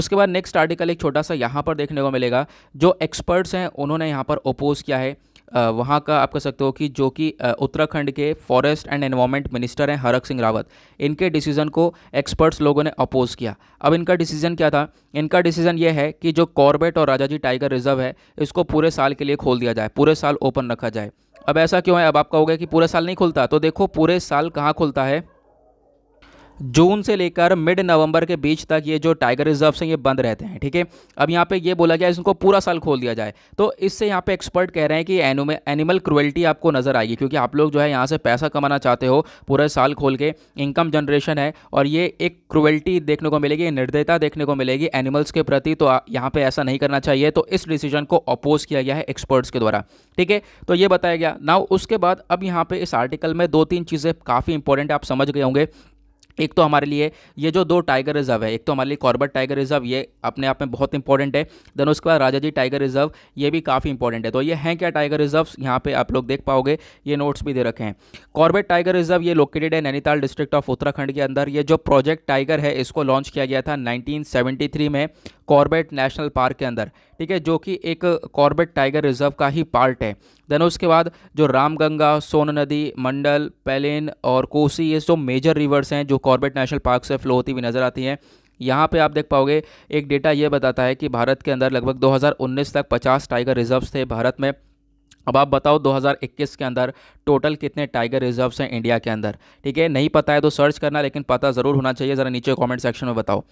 उसके बाद नेक्स्ट आर्टिकल एक छोटा सा यहाँ पर देखने को मिलेगा जो एक्सपर्ट्स हैं उन्होंने यहाँ पर ओपोज किया है वहाँ का आप कह सकते हो कि जो कि उत्तराखंड के फॉरेस्ट एंड एनवायरमेंट मिनिस्टर हैं हरक सिंह रावत इनके डिसीजन को एक्सपर्ट्स लोगों ने अपोज किया अब इनका डिसीजन क्या था इनका डिसीजन ये है कि जो कॉर्बेट और राजाजी टाइगर रिजर्व है इसको पूरे साल के लिए खोल दिया जाए पूरे साल ओपन रखा जाए अब ऐसा क्यों है अब आप कहोगे कि पूरे साल नहीं खुलता तो देखो पूरे साल कहाँ खुलता है जून से लेकर मिड नवंबर के बीच तक ये जो टाइगर रिजर्व हैं ये बंद रहते हैं ठीक है अब यहाँ पे ये बोला गया इसको पूरा साल खोल दिया जाए तो इससे यहाँ पे एक्सपर्ट कह रहे हैं कि एनिमल क्रुएल्टी आपको नज़र आएगी क्योंकि आप लोग जो है यहाँ से पैसा कमाना चाहते हो पूरे साल खोल के इनकम जनरेशन है और ये एक क्रुएल्टी देखने को मिलेगी निर्दयता देखने को मिलेगी एनिमल्स के प्रति तो यहाँ पर ऐसा नहीं करना चाहिए तो इस डिसीजन को अपोज किया गया है एक्सपर्ट्स के द्वारा ठीक है तो ये बताया गया नाउ उसके बाद अब यहाँ पर इस आर्टिकल में दो तीन चीज़ें काफ़ी इंपॉर्टेंट आप समझ गए होंगे एक तो हमारे लिए ये जो दो टाइगर रिजर्व है एक तो हमारे लिए कॉर्बेट टाइगर रिजर्व ये अपने आप में बहुत इंपॉर्टेंट है देन उसके बाद राजा जी टाइगर रिजर्व ये भी काफ़ी इंपॉर्टेंट है तो ये हैं क्या टाइगर रिजर्व यहाँ पे आप लोग देख पाओगे ये नोट्स भी दे रखे हैं कॉर्बेट टाइगर रिजर्व ये लोकेटेड है नैनीताल डिस्ट्रिक्ट ऑफ उत्तराखंड के अंदर ये जो प्रोजेक्ट टाइगर है इसको लॉन्च किया गया था नाइनटीन में कॉर्बेट नेशनल पार्क के अंदर ठीक है जो कि एक कॉर्बेट टाइगर रिजर्व का ही पार्ट है देन उसके बाद जो रामगंगा सोन नदी मंडल पैलेन और कोसी ये जो मेजर रिवर्स हैं जो कॉर्बेट नेशनल पार्क से फ्लो होती हुई नज़र आती हैं यहाँ पे आप देख पाओगे एक डेटा ये बताता है कि भारत के अंदर लगभग 2019 तक 50 टाइगर रिजर्व्स थे भारत में अब आप बताओ 2021 के अंदर टोटल कितने टाइगर रिजर्व्स हैं इंडिया के अंदर ठीक है नहीं पता है तो सर्च करना लेकिन पता ज़रूर होना चाहिए ज़रा नीचे कमेंट सेक्शन में बताओ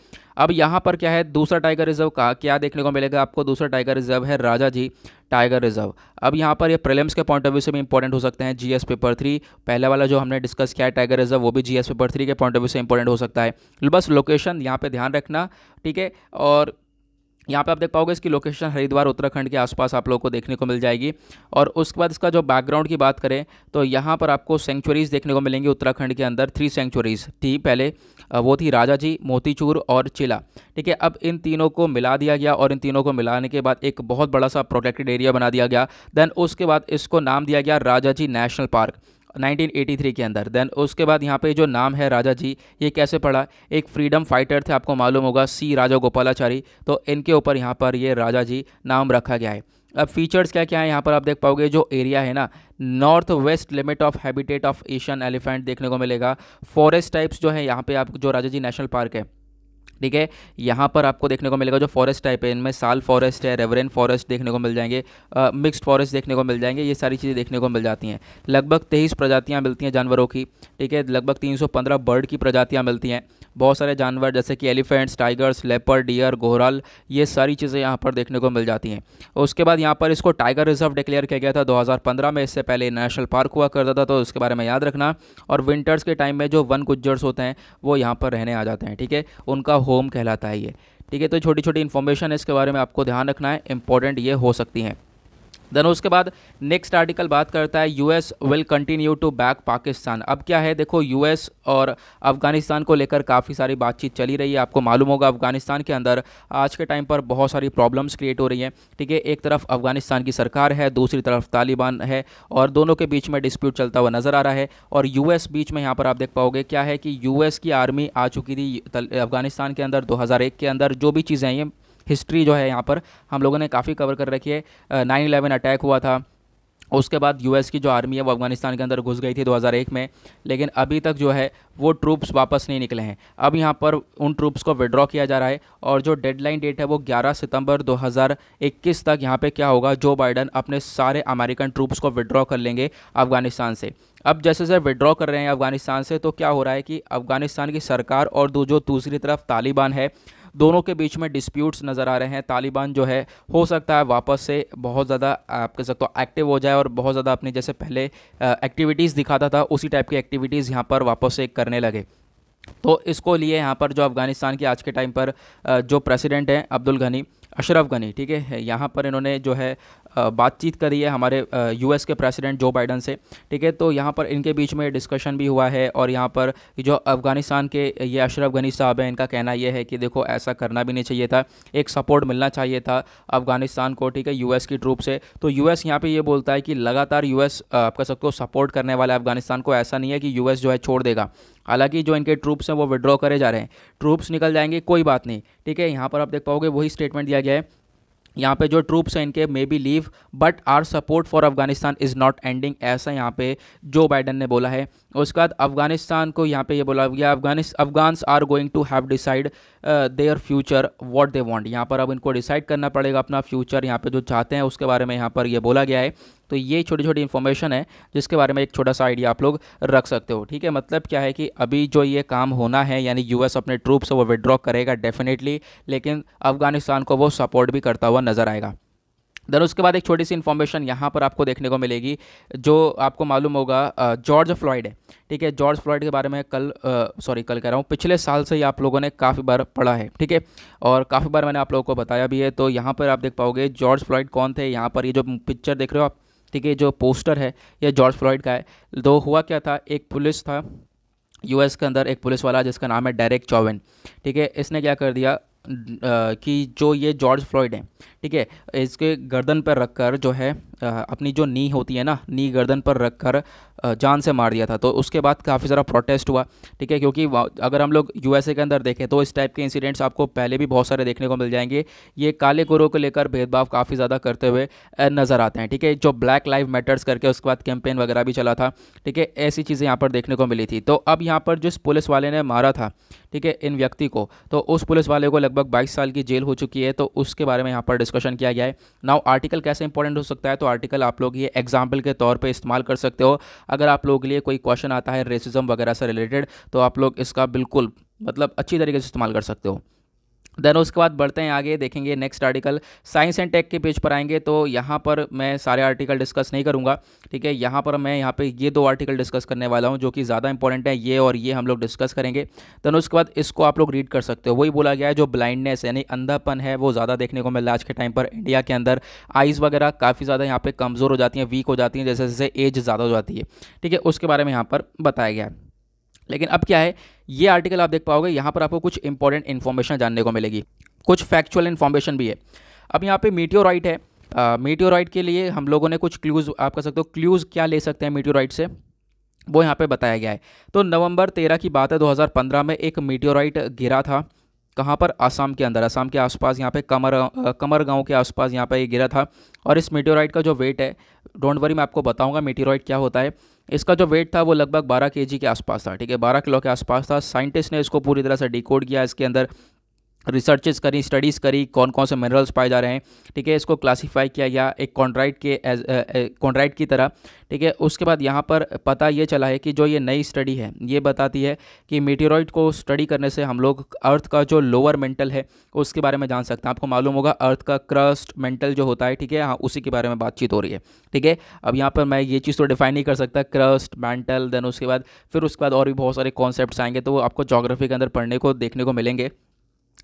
अब यहाँ पर क्या है दूसरा टाइगर रिजर्व का क्या देखने को मिलेगा आपको दूसरा टाइगर रिजर्व है राजा जी टाइगर रिजर्व अब यहाँ पर ये प्रेलम्स के पॉइंट ऑफ व्यू से भी इंपॉर्टेंट हो सकते हैं जी पेपर थ्री पहले वाला जो हमने डिस्कस किया है टाइगर रिजर्व वो भी जी पेपर थ्री के पॉइंट ऑफ व्यू से इंपॉर्टेंट हो सकता है बस लोकेशन यहाँ पर ध्यान रखना ठीक है और यहाँ पे आप देख पाओगे इसकी लोकेशन हरिद्वार उत्तराखंड के आसपास आप लोगों को देखने को मिल जाएगी और उसके बाद इसका जो बैकग्राउंड की बात करें तो यहाँ पर आपको सेंचुरीज़ देखने को मिलेंगी उत्तराखंड के अंदर थ्री सेंचुरीज़ थी पहले वो थी राजा जी मोतीचूर और चिला ठीक है अब इन तीनों को मिला दिया गया और इन तीनों को मिलाने के बाद एक बहुत बड़ा सा प्रोटेक्टेड एरिया बना दिया गया देन उसके बाद इसको नाम दिया गया राजा जी नेशनल पार्क 1983 के अंदर देन उसके बाद यहाँ पे जो नाम है राजा जी ये कैसे पड़ा एक फ्रीडम फाइटर थे आपको मालूम होगा सी राजा गोपालाचारी तो इनके ऊपर यहाँ पर ये राजा जी नाम रखा गया है अब फीचर्स क्या क्या है यहाँ पर आप देख पाओगे जो एरिया है ना north west limit of habitat of Asian elephant देखने को मिलेगा फॉरेस्ट टाइप्स जो है यहाँ पे आप जो राजा जी नेशनल पार्क है ठीक है यहाँ पर आपको देखने को मिलेगा जो फॉरेस्ट टाइप है इनमें साल फॉरेस्ट है रेवरेन फॉरेस्ट देखने को मिल जाएंगे मिक्स्ड फॉरेस्ट देखने को मिल जाएंगे ये सारी चीज़ें देखने को मिल जाती हैं लगभग तेईस प्रजातियाँ मिलती हैं जानवरों की ठीक है लगभग 315 बर्ड की प्रजातियाँ मिलती हैं बहुत सारे जानवर जैसे कि एलिफेंट्स टाइगर्स लेपर डियर घोराल ये सारी चीज़ें यहाँ पर देखने को मिल जाती हैं उसके बाद यहाँ पर इसको टाइगर रिजर्व डिक्लेयर किया गया था 2015 में इससे पहले नेशनल पार्क हुआ करता था तो उसके बारे में याद रखना और विंटर्स के टाइम में जो वन गुज्जर्स होते हैं वो यहाँ पर रहने आ जाते हैं ठीक है उनका होम कहलाता है ये ठीक है तो छोटी छोटी इन्फॉर्मेशन है इसके बारे में आपको ध्यान रखना है इंपॉर्टेंट ये हो सकती हैं देन उसके बाद नेक्स्ट आर्टिकल बात करता है US will continue to back Pakistan अब क्या है देखो यूएस और अफगानिस्तान को लेकर काफ़ी सारी बातचीत चली रही है आपको मालूम होगा अफगानिस्तान के अंदर आज के टाइम पर बहुत सारी प्रॉब्लम्स क्रिएट हो रही हैं ठीक है एक तरफ अफगानिस्तान की सरकार है दूसरी तरफ तालिबान है और दोनों के बीच में डिस्प्यूट चलता हुआ नज़र आ रहा है और यू बीच में यहाँ पर आप देख पाओगे क्या है कि यू की आर्मी आ चुकी थी अफगानिस्तान के अंदर दो के अंदर जो भी चीज़ें हैं ये हिस्ट्री जो है यहाँ पर हम लोगों ने काफ़ी कवर कर रखी है नाइन इलेवन अटैक हुआ था उसके बाद यूएस की जो आर्मी है वो अफगानिस्तान के अंदर घुस गई थी 2001 में लेकिन अभी तक जो है वो ट्रूप्स वापस नहीं निकले हैं अब यहाँ पर उन ट्रूप्स को विड्रॉ किया जा रहा है और जो डेडलाइन डेट है वो 11 सितंबर 2021 तक यहाँ पे क्या होगा जो बाइडन अपने सारे अमेरिकन ट्रूप्स को विड्रॉ कर लेंगे अफगानिस्तान से अब जैसे जैसे विड्रॉ कर रहे हैं अफगानिस्तान से तो क्या हो रहा है कि अफगानिस्तान की सरकार और जो दूसरी तरफ तालिबान है दोनों के बीच में डिस्प्यूट्स नज़र आ रहे हैं तालिबान जो है हो सकता है वापस से बहुत ज़्यादा आप कह सकते हो एक्टिव हो जाए और बहुत ज़्यादा अपने जैसे पहले एक्टिविटीज़ दिखाता था उसी टाइप की एक्टिविटीज़ यहाँ पर वापस से करने लगे तो इसको लिए यहाँ पर जो अफ़गानिस्तान के आज के टाइम पर जो प्रेसिडेंट हैं अब्दुल घनी अशरफ गनी ठीक है यहाँ पर इन्होंने जो है बातचीत करी है हमारे यूएस के प्रेसिडेंट जो बाइडन से ठीक है तो यहाँ पर इनके बीच में डिस्कशन भी हुआ है और यहाँ पर जो अफ़गानिस्तान के ये अशरफ गनी साहब हैं इनका कहना यह है कि देखो ऐसा करना भी नहीं चाहिए था एक सपोर्ट मिलना चाहिए था अफ़गानिस्तान को ठीक है यूएस की ट्रूप से तो यूएस यहाँ पर ये बोलता है कि लगातार यूएस आप कह सकते हो सपोर्ट करने वाला अफ़गानिस्तान को ऐसा नहीं है कि यूएस जो है छोड़ देगा हालांकि जो इनके ट्रूप्स हैं वो विड्रॉ करे जा रहे हैं ट्रूप्स निकल जाएंगे कोई बात नहीं ठीक है यहाँ पर आप देख पाओगे वही स्टेटमेंट दिया गया है यहाँ पे जो ट्रूप्स हैं इनके may be leave but our support for Afghanistan is not ending ऐसा यहाँ पे जो बाइडन ने बोला है उसके बाद अफगानिस्तान को यहाँ पे ये यह बोला गया Afghanis Afghans are going to have decide their future what they want यहाँ पर अब इनको डिसाइड करना पड़ेगा अपना फ्यूचर यहाँ पे जो चाहते हैं उसके बारे में यहाँ पर ये यह बोला गया है तो ये छोटी छोटी इन्फॉर्मेशन है जिसके बारे में एक छोटा सा आइडिया आप लोग रख सकते हो ठीक है मतलब क्या है कि अभी जो ये काम होना है यानी यूएस अपने ट्रूप्स वो विड्रॉ करेगा डेफिनेटली लेकिन अफगानिस्तान को वो सपोर्ट भी करता हुआ नज़र आएगा दर उसके बाद एक छोटी सी इन्फॉर्मेशन यहाँ पर आपको देखने को मिलेगी जो आपको मालूम होगा जॉर्ज फ्लॉइड है ठीक है जॉर्ज फ्लॉइड के बारे में कल सॉरी कल कह रहा हूँ पिछले साल से ही आप लोगों ने काफ़ी बार पढ़ा है ठीक है और काफ़ी बार मैंने आप लोगों को बताया भी है तो यहाँ पर आप देख पाओगे जॉर्ज फ्लॉइड कौन थे यहाँ पर ये यह जो पिक्चर देख रहे हो आप ठीक है जो पोस्टर है ये जॉर्ज फ्लॉइड का है दो हुआ क्या था एक पुलिस था यूएस के अंदर एक पुलिस वाला जिसका नाम है डायरेक्ट चौवन ठीक है इसने क्या कर दिया कि जो ये जॉर्ज फ्लॉइड हैं ठीक है इसके गर्दन पर रखकर जो है अपनी जो नी होती है ना नी गर्दन पर रख कर जान से मार दिया था तो उसके बाद काफ़ी सारा प्रोटेस्ट हुआ ठीक है क्योंकि अगर हम लोग यूएसए के अंदर देखें तो इस टाइप के इंसिडेंट्स आपको पहले भी बहुत सारे देखने को मिल जाएंगे ये काले गुरु को लेकर भेदभाव काफ़ी ज़्यादा करते हुए नज़र आते हैं ठीक है जो ब्लैक लाइव मैटर्स करके उसके बाद कैंपेन वगैरह भी चला था ठीक है ऐसी चीज़ें यहाँ पर देखने को मिली थी तो अब यहाँ पर जिस पुलिस वाले ने मारा था ठीक है इन व्यक्ति को तो उस पुलिस वाले को लगभग बाईस साल की जेल हो चुकी है तो उसके बारे में यहाँ पर डिस्कशन किया गया है नाउ आर्टिकल कैसे इंपॉर्टेंट हो सकता है तो आर्टिकल आप लोग ये एग्जाम्पल के तौर पर इस्तेमाल कर सकते हो अगर आप लोगों के लिए कोई क्वेश्चन आता है रेसिज्म वगैरह से रिलेटेड तो आप लोग इसका बिल्कुल मतलब अच्छी तरीके से इस्तेमाल कर सकते हो देन उसके बाद बढ़ते हैं आगे देखेंगे next article science and tech के पेज पर आएंगे तो यहाँ पर मैं सारे आर्टिकल डिस्कस नहीं करूँगा ठीक है यहाँ पर मैं यहाँ पे ये दो आर्टिकल डिस्कस करने वाला हूँ जो कि ज़्यादा इंपॉर्टेंट है ये और ये हम लोग डिस्कस करेंगे देन उसके बाद इसको आप लोग रीड कर सकते हो वही बोला गया है जो ब्लाइंडनेस यानी अंधापन है वो ज़्यादा देखने को है आज के टाइम पर इंडिया के अंदर आइज़ वगैरह काफ़ी ज़्यादा यहाँ पर कमज़ोर हो जाती हैं वीक हो जाती हैं जैसे जैसे एज ज़्यादा हो जाती है ठीक है उसके बारे में यहाँ पर बताया गया है लेकिन अब क्या है ये आर्टिकल आप देख पाओगे यहाँ पर आपको कुछ इंपॉर्टेंट इन्फॉर्मेशन जानने को मिलेगी कुछ फैक्चुअल इन्फॉर्मेशन भी है अब यहाँ पे मीटियोराइट है मीटियोराइट के लिए हम लोगों ने कुछ क्लूज़ आप कह सकते हो क्लूज़ क्या ले सकते हैं मीटियोराइट से वो यहाँ पे बताया गया है तो नवंबर तेरह की बात है 2015 में एक मीटियोराइट गिरा था कहाँ पर आसाम के अंदर आसाम के आसपास यहाँ पे कमर कमर गांव के आसपास यहाँ पे ये गिरा था और इस मीटियोराइट का जो वेट है डोंट वरी मैं आपको बताऊँगा मीटियोराइट क्या होता है इसका जो वेट था वो लगभग 12 के के आसपास था ठीक है 12 किलो के आसपास था साइंटिस्ट ने इसको पूरी तरह से डिकोड किया इसके अंदर रिसर्चेस करी स्टडीज़ करी कौन कौन से मिनरल्स पाए जा रहे हैं ठीक है इसको क्लासिफाई किया गया एक कॉन्ड्राइट के एज कॉन्ड्राइट की तरह ठीक है उसके बाद यहाँ पर पता ये चला है कि जो ये नई स्टडी है ये बताती है कि मीटेरॉइड को स्टडी करने से हम लोग अर्थ का जो लोअर मेंटल है उसके बारे में जान सकते हैं आपको मालूम होगा अर्थ का क्रस्ट मेंटल जो होता है ठीक है हाँ उसी के बारे में बातचीत हो रही है ठीक है अब यहाँ पर मैं ये चीज़ तो डिफाइन नहीं कर सकता क्रस्ट मेंटल देन उसके बाद फिर उसके बाद और भी बहुत सारे कॉन्सेप्ट आएंगे तो वो आपको जोग्राफी के अंदर पढ़ने को देखने को मिलेंगे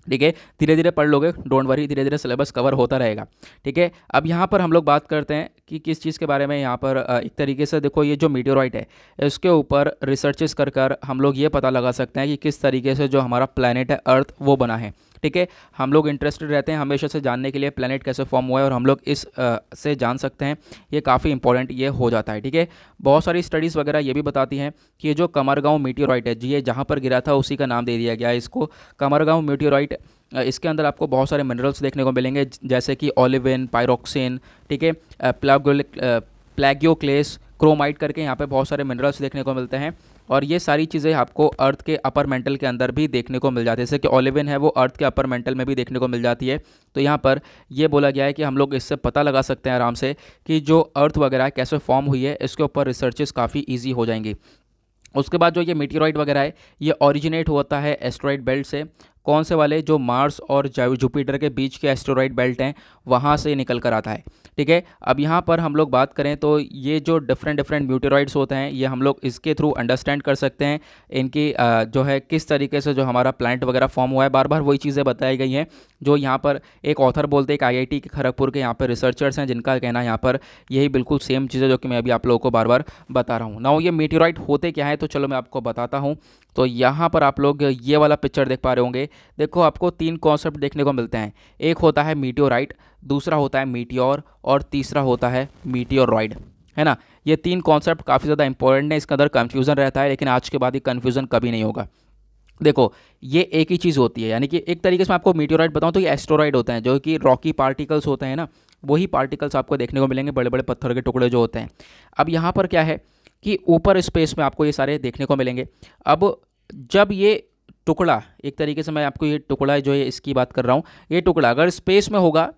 ठीक है धीरे धीरे पढ़ लोगे डोंट वरी धीरे धीरे सिलेबस कवर होता रहेगा ठीक है अब यहाँ पर हम लोग बात करते हैं कि किस चीज़ के बारे में यहाँ पर एक तरीके से देखो ये जो मीटियोराइट है इसके ऊपर रिसर्चेस कर कर हम लोग ये पता लगा सकते हैं कि किस तरीके से जो हमारा प्लानट है अर्थ वो बना है ठीक है हम लोग इंटरेस्टेड रहते हैं हमेशा से जानने के लिए प्लानट कैसे फॉर्म हुआ है और हम लोग इस आ, से जान सकते हैं ये काफ़ी इंपॉर्टेंट ये हो जाता है ठीक है बहुत सारी स्टडीज़ वगैरह ये भी बताती हैं कि ये जो कमरगांव मीटियोराइट है जी ये जहाँ पर गिरा था उसी का नाम दे दिया गया है इसको कमरगांव मीटियोराइट इसके अंदर आपको बहुत सारे मिनरल्स देखने को मिलेंगे जैसे कि ओलिविन पायरोक्सिन ठीक है प्लागोलिक प्लैगियोक्लेस क्रोमाइट करके यहाँ पे बहुत सारे मिनरल्स देखने को मिलते हैं और ये सारी चीज़ें आपको अर्थ के अपर मेंटल के अंदर भी देखने को मिल जाती है जैसे कि ओलिविन है वो अर्थ के अपर मेंटल में भी देखने को मिल जाती है तो यहाँ पर ये बोला गया है कि हम लोग इससे पता लगा सकते हैं आराम से कि जो अर्थ वगैरह कैसे फॉर्म हुई है इसके ऊपर रिसर्चेस काफ़ी ईजी हो जाएंगी उसके बाद जो ये मीटीरोइड वगैरह है ये ऑरिजिनेट होता है एस्ट्रॉइड बेल्ट से कौन से वाले जो मार्स और जुपिटर के बीच के एस्ट्रॉयड बेल्ट हैं वहाँ से निकल कर आता है ठीक है अब यहाँ पर हम लोग बात करें तो ये जो डिफरेंट डिफरेंट म्यूटेरॉइड्स होते हैं ये हम लोग इसके थ्रू अंडरस्टैंड कर सकते हैं इनकी जो है किस तरीके से जो हमारा प्लांट वगैरह फॉर्म हुआ है बार बार वही चीज़ें बताई गई हैं जो यहाँ पर एक ऑथर बोलते हैं एक आई के खड़गपुर के यहाँ पर रिसर्चर्स हैं जिनका कहना यहाँ पर यही बिल्कुल सेम चीज़ है जो कि मैं अभी आप लोगों को बार बार बता रहा हूँ ना ये मीटेरॉइड होते क्या है तो चलो मैं आपको बताता हूँ तो यहाँ पर आप लोग ये वाला पिक्चर देख पा रहे होंगे देखो आपको तीन कॉन्सेप्ट देखने को मिलते हैं एक होता है मीटियोराइट दूसरा होता है मीटियोर और तीसरा होता है मीटियोरॉइड है ना ये तीन कॉन्सेप्ट काफ़ी ज़्यादा इंपॉर्टेंट है इसके अंदर कन्फ्यूज़न रहता है लेकिन आज के बाद ये कन्फ्यूज़न कभी नहीं होगा देखो ये एक ही चीज़ होती है यानी कि एक तरीके से मैं आपको मीटियोराइड बताऊँ तो ये एस्ट्रोराइड होते हैं जो कि रॉकी पार्टिकल्स होते हैं ना वही पार्टिकल्स आपको देखने को मिलेंगे बड़े बड़े पत्थर के टुकड़े जो होते हैं अब यहाँ पर क्या है कि ऊपर स्पेस में आपको ये सारे देखने को मिलेंगे अब जब ये टुकड़ा एक तरीके से मैं आपको ये टुकड़ा जो है इसकी बात कर रहा हूँ ये टुकड़ा अगर स्पेस में होगा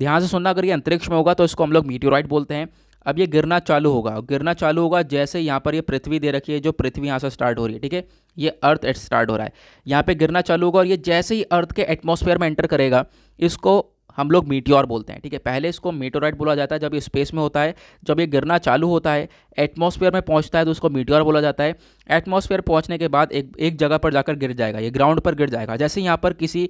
ध्यान से सुनना अगर ये अंतरिक्ष में होगा तो इसको हम लोग मीटियोराइट बोलते हैं अब ये गिरना चालू होगा गिरना चालू होगा जैसे यहाँ पर ये पृथ्वी दे रखी है जो पृथ्वी यहाँ से स्टार्ट हो रही है ठीक है ये अर्थ स्टार्ट हो रहा है यहाँ पे गिरना चालू होगा और ये जैसे ही अर्थ के एटमॉस्फेयर में एंटर करेगा इसको हम लोग मीटियोर बोलते हैं ठीक है पहले इसको मीटोराइट बोला जाता है जब ये स्पेस में होता है जब ये गिरना चालू होता है एटमॉस्फेयर में पहुंचता है तो उसको मीटियोर बोला जाता है एटमॉस्फेयर पहुंचने के बाद एक एक जगह पर जाकर गिर जाएगा ये ग्राउंड पर गिर जाएगा जैसे यहाँ पर किसी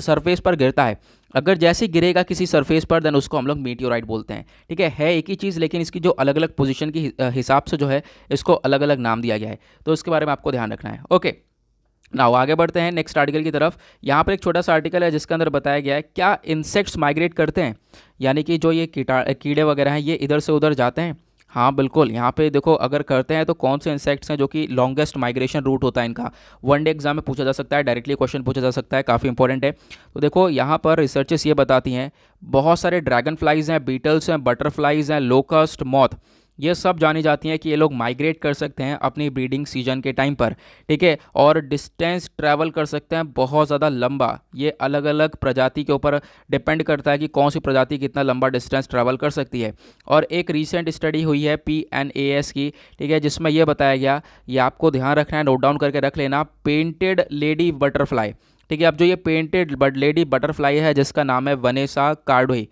सरफेस पर गिरता है अगर जैसे गिरेगा किसी सरफेस पर देन उसको हम लोग मीटियोराइट बोलते हैं ठीक है है एक ही चीज़ लेकिन इसकी जो अलग अलग पोजिशन की हिसाब से जो है इसको अलग अलग नाम दिया गया है तो इसके बारे में आपको ध्यान रखना है ओके नाउ आगे बढ़ते हैं नेक्स्ट आर्टिकल की तरफ यहाँ पर एक छोटा सा आर्टिकल है जिसके अंदर बताया गया है क्या इंसेक्ट्स माइग्रेट करते हैं यानी कि जो ये कीटा कीड़े वगैरह हैं ये इधर से उधर जाते हैं हाँ बिल्कुल यहाँ पे देखो अगर करते हैं तो कौन से इंसेक्ट्स हैं जो कि लॉन्गेस्ट माइग्रेशन रूट होता है इनका वन डे एग्जाम में पूछा जा सकता है डायरेक्टली क्वेश्चन पूछा जा सकता है काफ़ी इंपॉर्टेंट है तो देखो यहाँ पर रिसर्चेस ये बताती हैं बहुत सारे ड्रैगन फ्लाइज हैं बीटल्स हैं बटरफ्लाइज हैं लोकस्ट मॉथ ये सब जानी जाती हैं कि ये लोग माइग्रेट कर सकते हैं अपनी ब्रीडिंग सीजन के टाइम पर ठीक है और डिस्टेंस ट्रैवल कर सकते हैं बहुत ज़्यादा लंबा ये अलग अलग प्रजाति के ऊपर डिपेंड करता है कि कौन सी प्रजाति कितना लंबा डिस्टेंस ट्रैवल कर सकती है और एक रिसेंट स्टडी हुई है पी एन ए एस की ठीक है जिसमें यह बताया गया ये आपको ध्यान रखना है नोट डाउन करके रख लेना पेंटेड लेडी बटरफ्लाई ठीक है अब जो ये पेंटेड बट लेडी बटरफ्लाई है जिसका नाम है वनेसा कार्डोई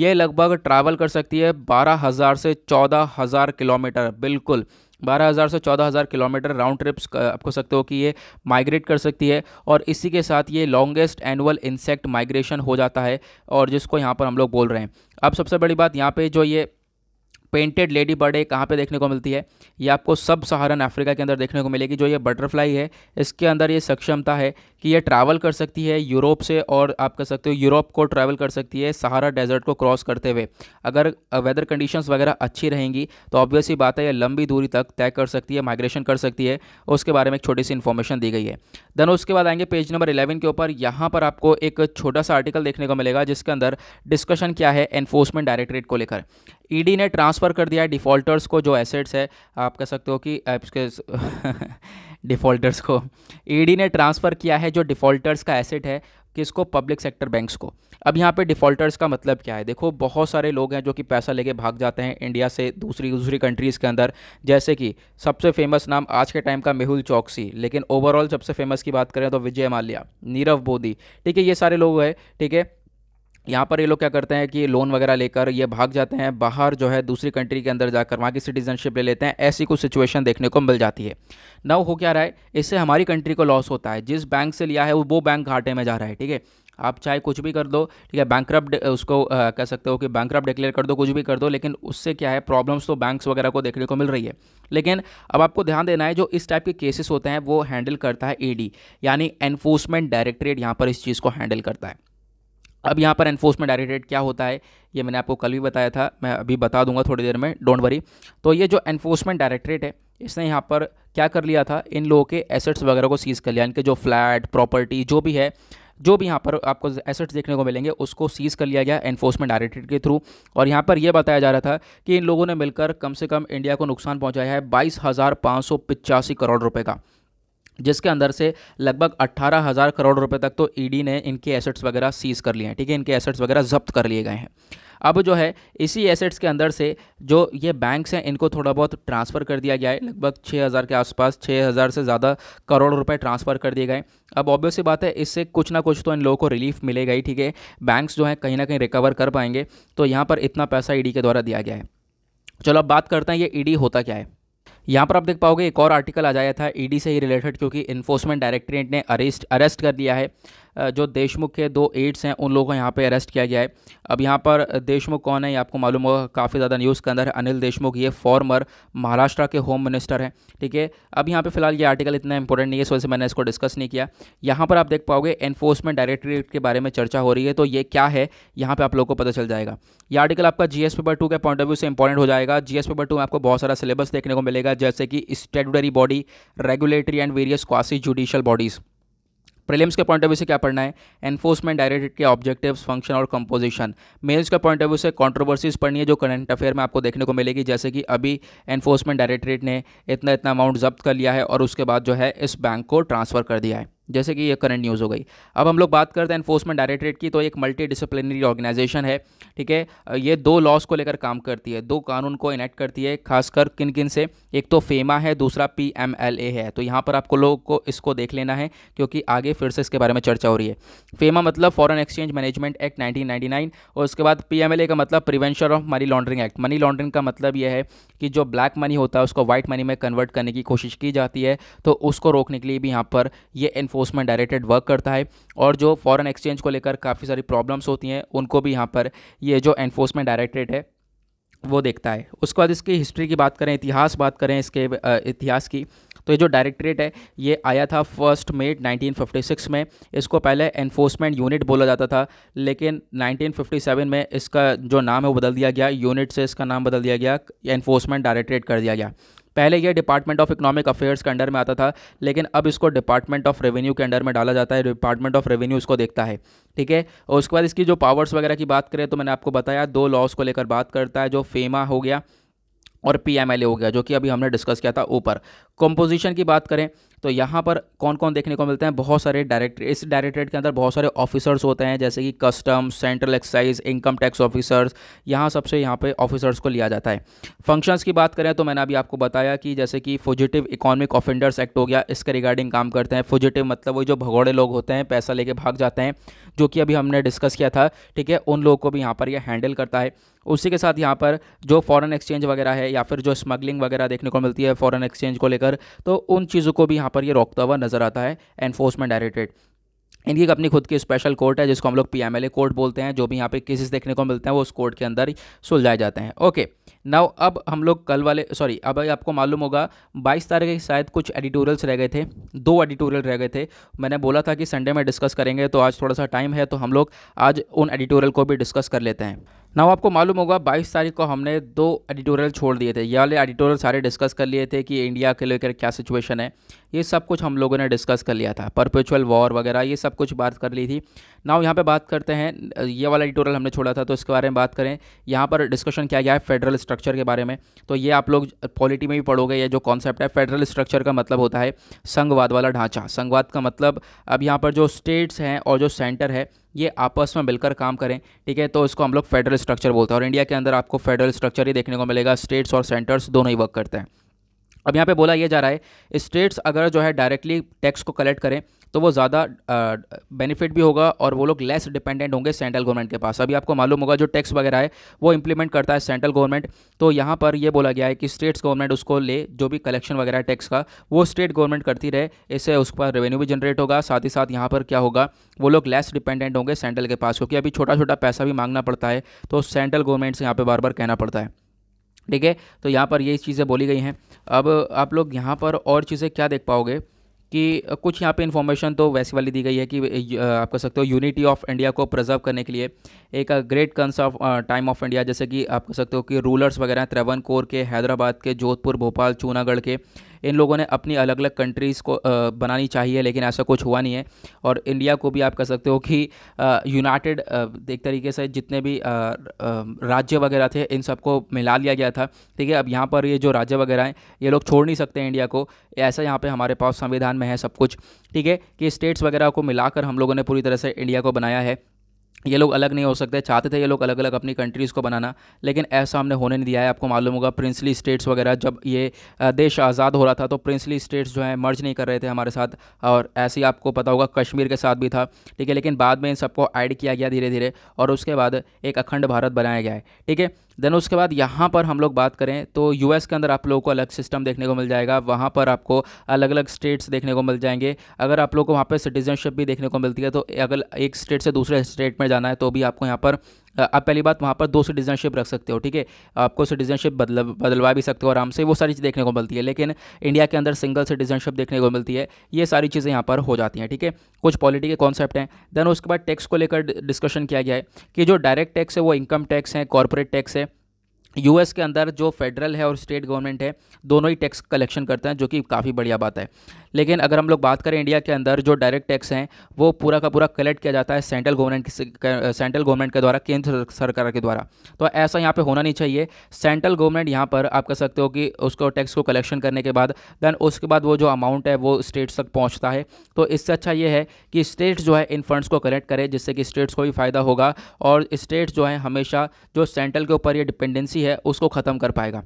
ये लगभग ट्रैवल कर सकती है बारह हज़ार से चौदह हज़ार किलोमीटर बिल्कुल बारह हज़ार से चौदह हज़ार किलोमीटर राउंड ट्रिप्स आप सकते हो कि ये माइग्रेट कर सकती है और इसी के साथ ये लॉन्गेस्ट एनुअल इंसेक्ट माइग्रेशन हो जाता है और जिसको यहाँ पर हम लोग बोल रहे हैं अब सबसे बड़ी बात यहाँ पर जो ये पेंटेड लेडी बर्ड है कहाँ पे देखने को मिलती है ये आपको सब सहारन अफ्रीका के अंदर देखने को मिलेगी जो ये बटरफ्लाई है इसके अंदर ये सक्षमता है कि ये ट्रैवल कर सकती है यूरोप से और आप कह सकते हो यूरोप को ट्रैवल कर सकती है सहारा डेजर्ट को क्रॉस करते हुए अगर वेदर कंडीशंस वगैरह अच्छी रहेंगी तो ऑब्वियसली बात है ये लंबी दूरी तक तय कर सकती है माइग्रेशन कर सकती है उसके बारे में एक छोटी सी इन्फॉर्मेशन दी गई है देन उसके बाद आएंगे पेज नंबर इलेवन के ऊपर यहाँ पर आपको एक छोटा सा आर्टिकल देखने को मिलेगा जिसके अंदर डिस्कशन क्या है एनफोर्समेंट डायरेक्टरेट को लेकर ईडी e ने ट्रांसफ़र कर दिया है डिफ़ॉल्टर्स को जो एसेट्स है आप कह सकते हो कि आपके डिफ़ॉल्टर्स को ईडी e ने ट्रांसफ़र किया है जो डिफ़ॉल्टर्स का एसेट है किसको पब्लिक सेक्टर बैंक्स को अब यहाँ पे डिफ़ॉल्टर्स का मतलब क्या है देखो बहुत सारे लोग हैं जो कि पैसा लेके भाग जाते हैं इंडिया से दूसरी दूसरी कंट्रीज़ के अंदर जैसे कि सबसे फेमस नाम आज के टाइम का मेहुल चौकसी लेकिन ओवरऑल सबसे फेमस की बात करें तो विजय माल्या नीरव बोदी ठीक है ये सारे लोग हैं ठीक है यहाँ पर ये लोग क्या करते हैं कि लोन वगैरह लेकर ये भाग जाते हैं बाहर जो है दूसरी कंट्री के अंदर जाकर वहाँ की सिटीजनशिप ले लेते हैं ऐसी कुछ सिचुएशन देखने को मिल जाती है नव हो क्या रहा है इससे हमारी कंट्री को लॉस होता है जिस बैंक से लिया है वो बैंक घाटे में जा रहा है ठीक है आप चाहे कुछ भी कर दो ठीक है बैंक उसको आ, कह सकते हो कि बैंक डिक्लेयर कर दो कुछ भी कर दो लेकिन उससे क्या है प्रॉब्लम्स तो बैंक्स वगैरह को देखने को मिल रही है लेकिन अब आपको ध्यान देना है जो इस टाइप के केसेस होते हैं वो हैंडल करता है ईडी यानी एनफोर्समेंट डायरेक्टरेट यहाँ पर इस चीज़ को हैंडल करता है अब यहाँ पर एनफोर्समेंट डायरेक्टरेट क्या होता है ये मैंने आपको कल भी बताया था मैं अभी बता दूंगा थोड़ी देर में डोंट वरी तो ये जो एनफोर्समेंट डायरेक्टरेट है इसने यहाँ पर क्या कर लिया था इन लोगों के एसेट्स वगैरह को सीज़ कर लिया इनके जो फ्लैट प्रॉपर्टी जो भी है जो भी यहाँ पर आपको एसेट्स देखने को मिलेंगे उसको सीज़ कर लिया गया एनफोर्समेंट डायरेक्टरेट के थ्रू और यहाँ पर यह बताया जा रहा था कि इन लोगों ने मिलकर कम से कम इंडिया को नुकसान पहुँचाया है बाईस करोड़ रुपये का जिसके अंदर से लगभग अट्ठारह हज़ार करोड़ रुपए तक तो ईडी e ने इनके एसेट्स वगैरह सीज़ कर लिए हैं ठीक है इनके एसेट्स वगैरह जब्त कर लिए गए हैं अब जो है इसी एसेट्स के अंदर से जो ये बैंक्स हैं इनको थोड़ा बहुत ट्रांसफ़र कर दिया गया है लगभग छः हज़ार के आसपास छः हज़ार से ज़्यादा करोड़ रुपए ट्रांसफ़र कर दिए गए अब ऑब्वियस सी बात है इससे कुछ ना कुछ तो इन लोगों को रिलीफ मिलेगा ही ठीक है बैंक्स जो हैं कहीं ना कहीं रिकवर कर पाएंगे तो यहाँ पर इतना पैसा ई e के द्वारा दिया गया है चलो अब बात करते हैं ये ई e होता क्या है यहाँ पर आप देख पाओगे एक और आर्टिकल आ जाया था ईडी e से ही रिलेटेड क्योंकि इन्फोर्समेंट डायरेक्टरेट ने अरेस्ट अरेस्ट कर दिया है जो देशमुख के दो एड्स हैं उन लोगों को यहाँ पे अरेस्ट किया गया है अब यहाँ पर देशमुख कौन है ये आपको मालूम होगा काफ़ी ज़्यादा न्यूज़ के अंदर है अनिल देशमुख ये फॉर्मर महाराष्ट्र के होम मिनिस्टर हैं ठीक है अब यहाँ पर फिलहाल ये आर्टिकल इतना इंपॉर्टेंट नहीं है इस वजह से मैंने इसको डिस्कस नहीं किया यहाँ पर आप देख पाओगे एनफोर्समेंट डायरेक्टरेट के बारे में चर्चा हो रही है तो ये क्या है यहाँ पर आप लोग को पता चल जाएगा ये आर्टिकल आपका जी एस पेपर टू के पॉइंट ऑफ व्यू से इंपॉर्टेंट हो जाएगा जी एस पेपर टू में आपको बहुत सारा सिलेबस देखने को मिलेगा जैसे कि statutory body regulatory and various quasi judicial bodies prelims के पॉइंट ऑफ व्यू से क्या पढ़ना है एनफोर्समेंट डायरेक्टेड के ऑब्जेक्टिव्स फंक्शन और कंपोजिशन मेल्स के पॉइंट ऑफ व्यू से कॉन्ट्रोवर्सीज पढ़नी है जो करंट अफेयर में आपको देखने को मिलेगी जैसे कि अभी एनफोर्समेंट डायरेक्टरेट ने इतना इतना अमाउंट जब्त कर लिया है और उसके बाद जो है इस बैंक को ट्रांसफ़र कर दिया है जैसे कि ये करंट न्यूज़ हो गई अब हम लोग बात करते हैं इन्फोर्समेंट डायरेक्टरेट की तो एक मल्टी डिसिप्लिनरी ऑर्गेनाइजेशन है ठीक है ये दो लॉस को लेकर काम करती है दो कानून को इनेक्ट करती है खासकर किन किन से एक तो फेमा है दूसरा पी एम एल ए है तो यहाँ पर आपको लोगों को इसको देख लेना है क्योंकि आगे फिर से इसके बारे में चर्चा हो रही है फेमा मतलब foreign exchange management act nineteen और उसके बाद पी एम एल ए का मतलब prevention of money laundering act money laundering का मतलब यह है कि जो ब्लैक मनी होता है उसको वाइट मनी में कन्वर्ट करने की कोशिश की जाती है तो उसको रोकने के लिए भी यहाँ पर ये इन्फोर्स इन्फोर्समेंट डायरेक्टेड वर्क करता है और जो फॉरेन एक्सचेंज को लेकर काफ़ी सारी प्रॉब्लम्स होती हैं उनको भी यहाँ पर ये जो इन्फोर्समेंट डायरेक्टेड है वो देखता है उसके बाद इसकी हिस्ट्री की बात करें इतिहास बात करें इसके इतिहास की तो ये जो डायरेक्टरेट है ये आया था फर्स्ट मे 1956 में इसको पहले एनफोर्समेंट यूनिट बोला जाता था लेकिन 1957 में इसका जो नाम है वो बदल दिया गया यूनिट से इसका नाम बदल दिया गया एनफोर्समेंट डायरेक्टरेट कर दिया गया पहले यह डिपार्टमेंट ऑफ इकोनॉमिक अफेयर्स के अंडर में आता था लेकिन अब इसको डिपार्टमेंट ऑफ रेवेन्यू के अंडर में डाला जाता है डिपार्टमेंट ऑफ रेवेन्यू इसको देखता है ठीक है और उसके बाद इसकी जो पावर्स वगैरह की बात करें तो मैंने आपको बताया दो लॉस को लेकर बात करता है जो फेमा हो गया और पी हो गया जो कि अभी हमने डिस्कस किया था ऊपर कंपोजिशन की बात करें तो यहाँ पर कौन कौन देखने को मिलते हैं बहुत सारे डायरेक्टर इस डायरेक्टरेट के अंदर बहुत सारे ऑफिसर्स होते हैं जैसे कि customs central excise income tax officers यहाँ सबसे यहाँ पे ऑफिसर्स को लिया जाता है फंक्शंस की बात करें तो मैंने अभी आपको बताया कि जैसे कि फोजिटिव इकोनॉमिक ऑफेंडर्स एक्ट हो गया इसके रिगार्डिंग काम करते हैं फोजिटिव मतलब वो जो भगौड़े लोग होते हैं पैसा लेके भाग जाते हैं जो कि अभी हमने डिस्कस किया था ठीक है उन लोगों को भी यहाँ पर यह हैंडल करता है उसी के साथ यहाँ पर जो फॉरेन एक्सचेंज वगैरह है या फिर जो स्मगलिंग वगैरह देखने को मिलती है फॉरेन एक्सचेंज को लेकर तो उन चीज़ों को भी यहाँ पर ये रोकता हुआ नजर आता है एनफोर्समेंट डायरेक्टेड इनकी अपनी खुद की स्पेशल कोर्ट है जिसको हम लोग पी कोर्ट बोलते हैं जो भी यहाँ पे केसेस देखने को मिलते हैं वो उस कोर्ट के अंदर ही सुलझाए जाते हैं ओके नाउ अब हम लोग कल वाले सॉरी अब आपको मालूम होगा 22 तारीख के शायद कुछ एडिटोरियल्स रह गए थे दो एडिटोरियल रह गए थे मैंने बोला था कि संडे में डिस्कस करेंगे तो आज थोड़ा सा टाइम है तो हम लोग आज उन एडिटोरियल को भी डिस्कस कर लेते हैं ना आपको मालूम होगा 22 तारीख को हमने दो एडिटोरियल छोड़ दिए थे ये वाले एडिटोरियल सारे डिस्कस कर लिए थे कि इंडिया के लेकर क्या सिचुएशन है ये सब कुछ हम लोगों ने डिस्कस कर लिया था परपेचुअल वॉर वगैरह ये सब कुछ बात कर ली थी नाउ यहाँ पे बात करते हैं ये वाला एडिटोरियल हमने छोड़ा था तो इसके बारे में बात करें यहाँ पर डिस्कशन किया गया है फेडरल स्ट्रक्चर के बारे में तो ये आप लोग पॉलिटी में भी पढ़ोगे ये जो कॉन्सेप्ट है फेडरल स्ट्रक्चर का मतलब होता है संघवाद वाला ढांचा संघवाद का मतलब अब यहाँ पर जो स्टेट्स हैं और जो सेंटर है ये आपस में मिलकर काम करें ठीक है तो इसको हम लोग फेडरल स्ट्रक्चर बोलते हैं और इंडिया के अंदर आपको फेडरल स्ट्रक्चर ही देखने को मिलेगा स्टेट्स और सेंटर्स दोनों ही वर्क करते हैं अब यहाँ पे बोला यह जा रहा है स्टेट्स अगर जो है डायरेक्टली टैक्स को कलेक्ट करें तो वो ज़्यादा बेनिफिट भी होगा और वो लोग लेस डिपेंडेंट होंगे सेंट्रल गवर्नमेंट के पास अभी आपको मालूम होगा जो टैक्स वगैरह है वो इंप्लीमेंट करता है सेंट्रल गवर्नमेंट तो यहाँ पर ये बोला गया है कि स्टेट्स गवर्नमेंट उसको ले जो भी कलेक्शन वगैरह है टैक्स का वो स्टेट गवर्नमेंट करती रहे इससे उस पर रेवेन्यू भी जनरेट होगा साथ ही साथ यहाँ पर क्या होगा वो लोग लेस डिपेंडेंट होंगे सेंट्रल के पास क्योंकि अभी छोटा छोटा पैसा भी मांगना पड़ता है तो सेंट्रल गवर्नमेंट से यहाँ पर बार बार कहना पड़ता है ठीक है तो यहाँ पर ये चीज़ें बोली गई हैं अब आप लोग यहाँ पर और चीज़ें क्या देख पाओगे कि कुछ यहाँ पे इन्फॉर्मेशन तो वैसी वाली दी गई है कि आप कह सकते हो यूनिटी ऑफ इंडिया को प्रजर्व करने के लिए एक great cause of time of India जैसे कि आप कह सकते हो कि रूलर्स वगैरह त्रेवन कोर के हैदराबाद के जोधपुर भोपाल चूनागढ़ के इन लोगों ने अपनी अलग अलग कंट्रीज़ को बनानी चाहिए लेकिन ऐसा कुछ हुआ नहीं है और इंडिया को भी आप कह सकते हो कि यूनाइटेड एक तरीके से जितने भी राज्य वगैरह थे इन सबको मिला लिया गया था ठीक है अब यहाँ पर ये जो राज्य वगैरह हैं ये लोग छोड़ नहीं सकते इंडिया को ऐसा यहाँ पर हमारे पास संविधान में है सब कुछ ठीक है कि स्टेट्स वगैरह को मिलाकर हम लोगों ने पूरी तरह से इंडिया को बनाया है ये लोग अलग नहीं हो सकते चाहते थे ये लोग अलग अलग अपनी कंट्रीज़ को बनाना लेकिन ऐसा हमने होने नहीं दिया है आपको मालूम होगा प्रिंसली स्टेट्स वगैरह जब ये देश आज़ाद हो रहा था तो प्रिंसली स्टेट्स जो हैं मर्ज नहीं कर रहे थे हमारे साथ और ऐसे ही आपको पता होगा कश्मीर के साथ भी था ठीक है लेकिन बाद में इन सबको ऐड किया गया धीरे धीरे और उसके बाद एक अखंड भारत बनाया गया है ठीक है देन उसके बाद यहाँ पर हम लोग बात करें तो यूएस के अंदर आप लोगों को अलग सिस्टम देखने को मिल जाएगा वहाँ पर आपको अलग अलग स्टेट्स देखने को मिल जाएंगे अगर आप लोग को वहाँ पर सिटीजनशिप भी देखने को मिलती है तो अगर एक स्टेट से दूसरे स्टेट में जाना है तो भी आपको यहाँ पर आप पहली बात वहाँ पर दो सिटीजनशिप रख सकते हो ठीक है आपको सिटीजनशिप बदल बदलवा भी सकते हो आराम से वो सारी चीज़ देखने को मिलती है लेकिन इंडिया के अंदर सिंगल सिटीजनशिप देखने को मिलती है ये सारी चीज़ें यहाँ पर हो जाती हैं ठीक है कुछ पॉलिटी के कॉन्सेप्ट हैं देन उसके बाद टैक्स को लेकर डिस्कशन किया गया है कि जो डायरेक्ट टैक्स है वो इनकम टैक्स है कॉरपोरेट टैक्स है यूएस के अंदर जो फेडरल है और स्टेट गवर्नमेंट है दोनों ही टैक्स कलेक्शन करते हैं जो कि काफ़ी बढ़िया बात है लेकिन अगर हम लोग बात करें इंडिया के अंदर जो डायरेक्ट टैक्स हैं वो पूरा का पूरा कलेक्ट किया जाता है सेंट्रल गवर्नमेंट सेंट्रल गवर्नमेंट के द्वारा केंद्र सरकार के द्वारा तो ऐसा यहाँ पर होना नहीं चाहिए सेंट्रल गवर्नमेंट यहाँ पर आप कह सकते हो कि उसको टैक्स को कलेक्शन करने के बाद देन उसके बाद वो जो अमाउंट है वो स्टेट्स तक पहुँचता है तो इससे अच्छा ये है कि स्टेट्स जो है इन फंड्स को कलेक्ट करें जिससे कि स्टेट्स को भी फ़ायदा होगा और स्टेट्स जो है हमेशा जो सेंट्रल के ऊपर ये डिपेंडेंसी पॉलिसी है उसको ख़त्म कर पाएगा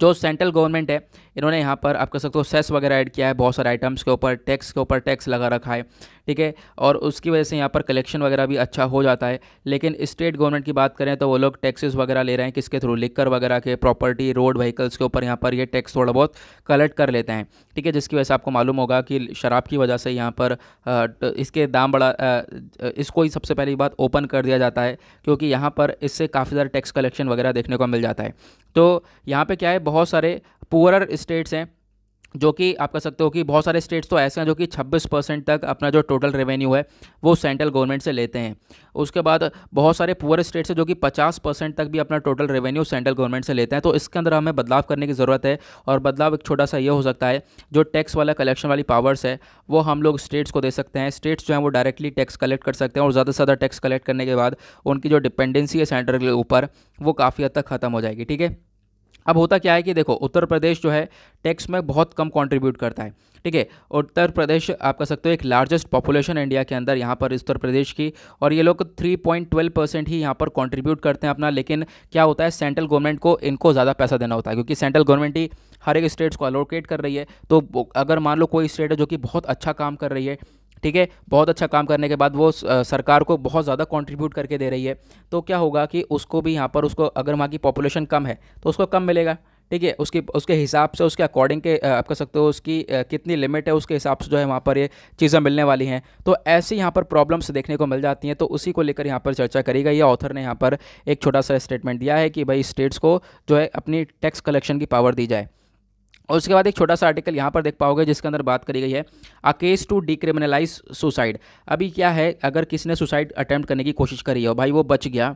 जो सेंट्रल गवर्नमेंट है इन्होंने यहाँ पर आप कह सकते हो सेस वगैरह ऐड किया है बहुत सारे आइटम्स के ऊपर टैक्स के ऊपर टैक्स लगा रखा है ठीक है और उसकी वजह से यहाँ पर कलेक्शन वगैरह भी अच्छा हो जाता है लेकिन स्टेट गवर्नमेंट की बात करें तो वो लोग टैक्सेस वगैरह ले रहे हैं किसके थ्रू लिकर वगैरह के प्रॉपर्टी रोड व्हीकल्स के ऊपर यहाँ पर ये टैक्स थोड़ा बहुत कलेक्ट कर लेते हैं ठीक है जिसकी वजह से आपको मालूम होगा कि शराब की वजह से यहाँ पर इसके दाम बड़ा इसको ही सबसे पहली बात ओपन कर दिया जाता है क्योंकि यहाँ पर इससे काफ़ी सारे टैक्स कलेक्शन वगैरह देखने को मिल जाता है तो यहाँ पर क्या है बहुत सारे पुअर स्टेट्स हैं जो कि आप कह सकते हो कि बहुत सारे स्टेट्स तो ऐसे हैं जो कि 26 परसेंट तक अपना जो टोटल रेवेन्यू है वो सेंट्रल गवर्नमेंट से लेते हैं उसके बाद बहुत सारे पुअर स्टेट्स हैं जो कि 50 परसेंट तक भी अपना टोटल रेवेन्यू सेंट्रल गवर्नमेंट से लेते हैं तो इसके अंदर हमें बदलाव करने की ज़रूरत है और बदलाव एक छोटा सा ये हो सकता है जो टैक्स वाला कलेक्शन वाली पावर्स है वो हम लोग स्टेट्स को दे सकते हैं स्टेट्स जो हैं वो डायरेक्टली टैक्स कलेक्ट कर सकते हैं और ज़्यादा से ज़्यादा टैक्स कलेक्ट करने के बाद उनकी जो डिपेंडेंसी है सेंटर के ऊपर वो काफ़ी हद तक ख़त्म हो जाएगी ठीक है अब होता क्या है कि देखो उत्तर प्रदेश जो है टैक्स में बहुत कम कंट्रीब्यूट करता है ठीक है उत्तर प्रदेश आप कह सकते हो एक लार्जेस्ट पॉपुलेशन इंडिया के अंदर यहाँ पर उत्तर प्रदेश की और ये लोग 3.12 परसेंट ही यहाँ पर कंट्रीब्यूट करते हैं अपना लेकिन क्या होता है सेंट्रल गवर्नमेंट को इनको ज़्यादा पैसा देना होता है क्योंकि सेंट्रल गवर्नमेंट ही हर एक स्टेट्स को अलोकेट कर रही है तो अगर मान लो कोई स्टेट है जो कि बहुत अच्छा काम कर रही है ठीक है बहुत अच्छा काम करने के बाद वो सरकार को बहुत ज़्यादा कॉन्ट्रीब्यूट करके दे रही है तो क्या होगा कि उसको भी यहाँ पर उसको अगर वहाँ की पॉपुलेशन कम है तो उसको कम मिलेगा ठीक है उसकी उसके हिसाब से उसके अकॉर्डिंग के आप कह सकते हो उसकी कितनी लिमिट है उसके हिसाब से जो है वहाँ पर ये चीज़ें मिलने वाली हैं तो ऐसी यहाँ पर प्रॉब्लम्स देखने को मिल जाती हैं तो उसी को लेकर यहाँ पर चर्चा करी गई है ऑथर ने यहाँ पर एक छोटा सा स्टेटमेंट दिया है कि भाई स्टेट्स को जो है अपनी टैक्स कलेक्शन की पावर दी जाए और उसके बाद एक छोटा सा आर्टिकल यहाँ पर देख पाओगे जिसके अंदर बात करी गई है a case to decriminalize suicide अभी क्या है अगर किसी ने सुसाइड अटैम्प्ट करने की कोशिश करी हो भाई वो बच गया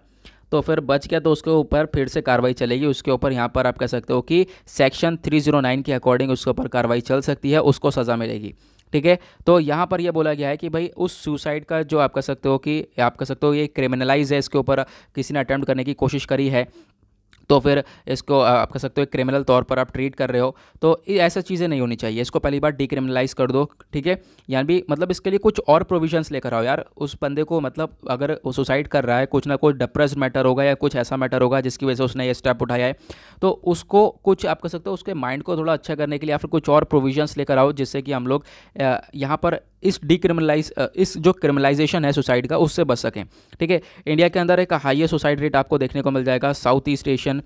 तो फिर बच गया तो उसके ऊपर फिर से कार्रवाई चलेगी उसके ऊपर यहाँ पर आप कह सकते हो कि सेक्शन 309 के अकॉर्डिंग उसके ऊपर कार्रवाई चल सकती है उसको सज़ा मिलेगी ठीक है तो यहाँ पर यह बोला गया है कि भाई उस सुसाइड का जो आप कह सकते हो कि आप कह सकते हो ये क्रिमिनलाइज है इसके ऊपर किसी ने अटैम्प्ट करने की कोशिश करी है तो फिर इसको आप कह सकते हो क्रिमिनल तौर पर आप ट्रीट कर रहे हो तो ऐसा चीज़ें नहीं होनी चाहिए इसको पहली बार डिक्रिमिनलाइज कर दो ठीक है यानी भी मतलब इसके लिए कुछ और प्रोविजंस लेकर आओ यार उस बंदे को मतलब अगर वो सुसाइड कर रहा है कुछ ना कुछ डिप्रेस मैटर होगा या कुछ ऐसा मैटर होगा जिसकी वजह से उसने ये स्टेप उठाया है तो उसको कुछ आप कह सकते हो उसके माइंड को थोड़ा अच्छा करने के लिए या फिर कुछ और प्रोविजन्स लेकर आओ जिससे कि हम लोग यहाँ पर इस डिक्रिमिनलाइज इस जो क्रिमिनलाइजेशन है सुसाइड का उससे बच सकें ठीक है इंडिया के अंदर एक हाइएस्ट सुसाइड रेट आपको देखने को मिल जाएगा South East Asian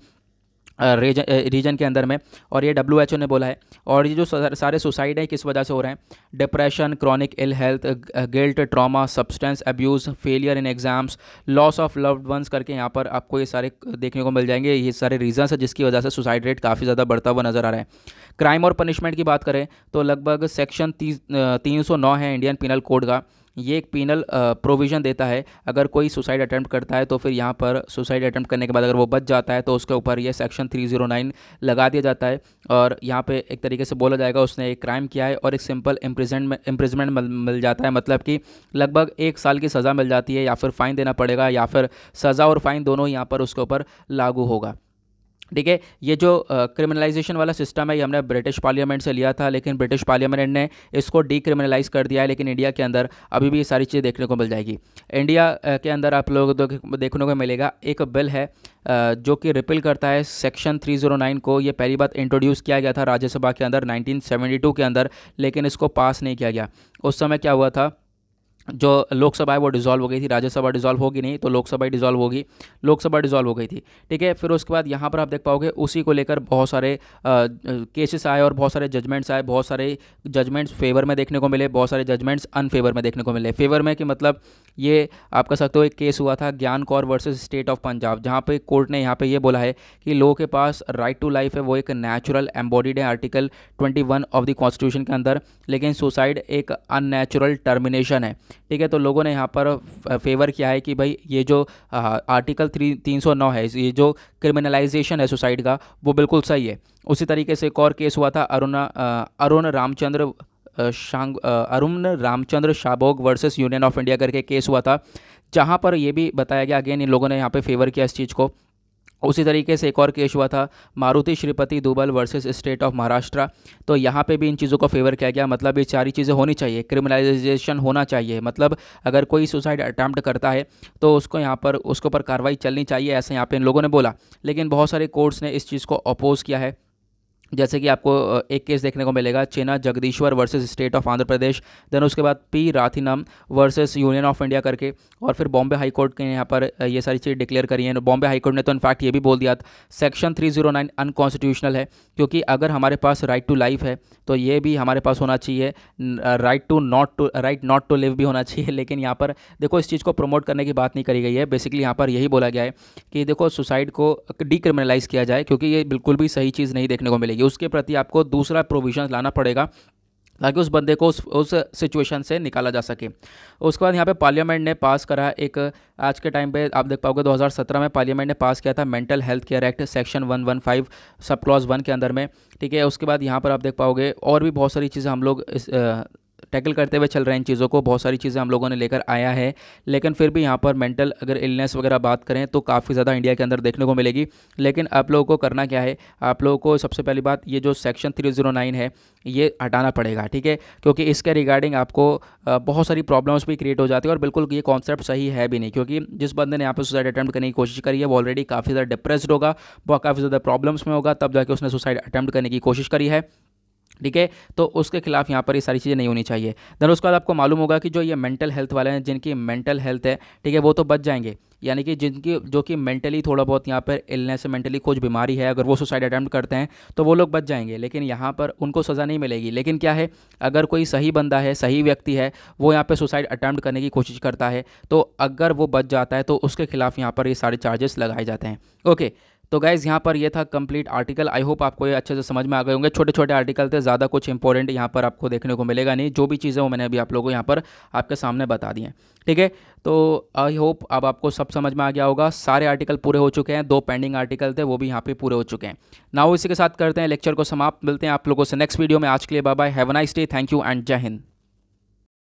region region के अंदर में और ये डब्ल्यू एच ओ ने बोला है और ये जो सारे सुसाइड हैं किस वजह से हो रहे हैं depression chronic ill health guilt trauma substance abuse failure in exams loss of loved ones करके यहाँ पर आपको ये सारे देखने को मिल जाएंगे ये सारे रीजन्स हैं जिसकी वजह से सुसाइड रेट काफ़ी ज़्यादा बढ़ता हुआ नज़र आ रहा है क्राइम और पनिशमेंट की बात करें तो लगभग सेक्शन तीस तीन सौ नौ है इंडियन पिनल कोड का ये एक पीनल प्रोविज़न देता है अगर कोई सुसाइड अटैम्प्ट करता है तो फिर यहाँ पर सुसाइड अटैम्प्ट करने के बाद अगर वो बच जाता है तो उसके ऊपर ये सेक्शन 309 लगा दिया जाता है और यहाँ पे एक तरीके से बोला जाएगा उसने एक क्राइम किया है और एक सिंपल इम्प्रिजमेंट इम्प्रिजमेंट मिल जाता है मतलब कि लगभग एक साल की सज़ा मिल जाती है या फिर फ़ाइन देना पड़ेगा या फिर सज़ा और फ़ाइन दोनों यहाँ पर उसके ऊपर लागू होगा ठीक है ये जो क्रिमिनलाइजेशन वाला सिस्टम है ये हमने ब्रिटिश पार्लियामेंट से लिया था लेकिन ब्रिटिश पार्लियामेंट ने इसको डीक्रिमिनलाइज कर दिया है लेकिन इंडिया के अंदर अभी भी ये सारी चीज़ें देखने को मिल जाएगी इंडिया के अंदर आप लोगों को देखने को मिलेगा एक बिल है जो कि रिपील करता है सेक्शन 309 को ये पहली बार इंट्रोड्यूस किया गया था राज्यसभा के अंदर 1972 के अंदर लेकिन इसको पास नहीं किया गया उस समय क्या हुआ था जो लोकसभा है वो डिसॉल्व हो गई थी राज्यसभा डिसॉल्व होगी नहीं तो लोकसभा डिसॉल्व होगी लोकसभा डिसॉल्व हो गई थी ठीक है फिर उसके बाद यहाँ पर आप देख पाओगे उसी को लेकर बहुत सारे केसेस आए और बहुत सारे जजमेंट्स आए बहुत सारे जजमेंट्स फेवर में देखने को मिले बहुत सारे जजमेंट्स अनफेवर में देखने को मिले फेवर में कि मतलब ये आप कह सकते हो एक केस हुआ था Gyan Kaur versus state of Punjab जहाँ पर कोर्ट ने यहाँ पर यह बोला है कि लोगों के पास राइट टू लाइफ है वो एक नेचुरल एम्बॉडीड है article twenty of the constitution के अंदर लेकिन सुसाइड एक अननेचुरल टर्मिनेशन है ठीक है तो लोगों ने यहाँ पर फेवर किया है कि भाई ये जो आर्टिकल थ्री तीन सौ नौ है ये जो क्रिमिनलाइजेशन है सुसाइड का वो बिल्कुल सही है उसी तरीके से एक और केस हुआ था अरुणा अरुण रामचंद्र शांग Arun Ramchandra Shanbaug versus union of India करके केस हुआ था जहाँ पर ये भी बताया गया अगेन इन लोगों ने यहाँ पे फेवर किया इस चीज़ को उसी तरीके से एक और केस हुआ था Maruti Shripati Dubal versus state of Maharashtra तो यहाँ पे भी इन चीज़ों को फेवर किया गया मतलब ये सारी चीज़ें होनी चाहिए क्रिमिनलाइजेशन होना चाहिए मतलब अगर कोई सुसाइड अटैम्प्ट करता है तो उसको यहाँ पर उसके ऊपर कार्रवाई चलनी चाहिए ऐसे यहाँ पे इन लोगों ने बोला लेकिन बहुत सारे कोर्ट्स ने इस चीज़ को अपोज़ किया है जैसे कि आपको एक केस देखने को मिलेगा Chenna Jagadeeswar versus state of Andhra Pradesh then उसके बाद P Rathinam versus union of India करके और फिर बॉम्बे हाई कोर्ट के यहाँ पर ये सारी चीज़ डिक्लेयर करी है बॉम्बे हाई कोर्ट ने तो इनफैक्ट ये भी बोल दिया सेक्शन 309 अनकॉन्स्टिट्यूशनल है क्योंकि अगर हमारे पास राइट टू लाइफ है तो ये भी हमारे पास होना चाहिए right to not to right not to live भी होना चाहिए लेकिन यहाँ पर देखो इस चीज़ को प्रमोट करने की बात नहीं करी गई है बेसिकली यहाँ पर यही बोला गया है कि देखो सुसाइड को डिक्रिमिनलाइज़ किया जाए क्योंकि ये बिल्कुल भी सही चीज़ नहीं देखने को मिलेगी चाहिए उसके प्रति आपको दूसरा प्रोविजन लाना पड़ेगा ताकि उस बंदे को उस उस सिचुएशन से निकाला जा सके उसके बाद यहाँ पे पार्लियामेंट ने पास करा एक आज के टाइम पे आप देख पाओगे 2017 में पार्लियामेंट ने पास किया था mental health care act section 115 sub clause one के अंदर में ठीक है उसके बाद यहाँ पर आप देख पाओगे और भी बहुत सारी चीज़ें हम लोग इस आ, टैकल करते हुए चल रहे हैं इन चीज़ों को बहुत सारी चीज़ें हम लोगों ने लेकर आया है लेकिन फिर भी यहाँ पर मेंटल अगर इलनेस वगैरह बात करें तो काफ़ी ज़्यादा इंडिया के अंदर देखने को मिलेगी लेकिन आप लोगों को करना क्या है आप लोगों को सबसे पहली बात ये जो सेक्शन 309 है ये हटाना पड़ेगा ठीक है क्योंकि इसके रिगार्डिंग आपको बहुत सारी प्रॉब्लम्स भी क्रिएट हो जाती है और बिल्कुल ये कॉन्सेप्ट सही है भी नहीं क्योंकि जिस बंदे ने यहाँ पर सुसाइड अटैम्प्ट करने की कोशिश करी है वो ऑलरेडी काफ़ी ज़्यादा डिप्रेस्ड होगा वह काफ़ी ज़्यादा प्रॉब्लम्स में होगा तब जाके उसने सुसाइड अटैम्प्ट करने की कोशिश करी है ठीक है तो उसके खिलाफ यहाँ पर ये सारी चीज़ें नहीं होनी चाहिए देन उसके बाद आपको मालूम होगा कि जो ये मेंटल हेल्थ वाले हैं जिनकी मेंटल हेल्थ है ठीक है वो तो बच जाएंगे यानी कि जिनकी जो कि मेंटली थोड़ा बहुत यहाँ पर इलनेस मेंटली कुछ बीमारी है अगर वो सुसाइड अटैम्प्ट करते हैं तो वो लोग बच जाएंगे लेकिन यहाँ पर उनको सज़ा नहीं मिलेगी लेकिन क्या है अगर कोई सही बंदा है सही व्यक्ति है वो यहाँ पर सुसाइड अटैम्प्ट करने की कोशिश करता है तो अगर वो बच जाता है तो उसके खिलाफ यहाँ पर ये सारे चार्जेस लगाए जाते हैं ओके तो गाइज़ यहाँ पर ये था कंप्लीट आर्टिकल आई होप आपको ये अच्छे से समझ में आ गए होंगे छोटे छोटे आर्टिकल थे ज़्यादा कुछ इंपॉर्टेंट यहाँ पर आपको देखने को मिलेगा नहीं जो भी चीज़ें वो मैंने अभी आप लोगों को यहाँ पर आपके सामने बता दी हैं ठीक है तो आई होप अब आपको सब समझ में आ गया होगा सारे आर्टिकल पूरे हो चुके हैं दो पेंडिंग आर्टिकल थे वो भी यहाँ पर पूरे हो चुके हैं नाउ इसी के साथ करते हैं लेक्चर को समाप्त मिलते हैं आप लोगों से नेक्स्ट वीडियो में आज के लिए बाबा bye have nice day thank you and जय हिंद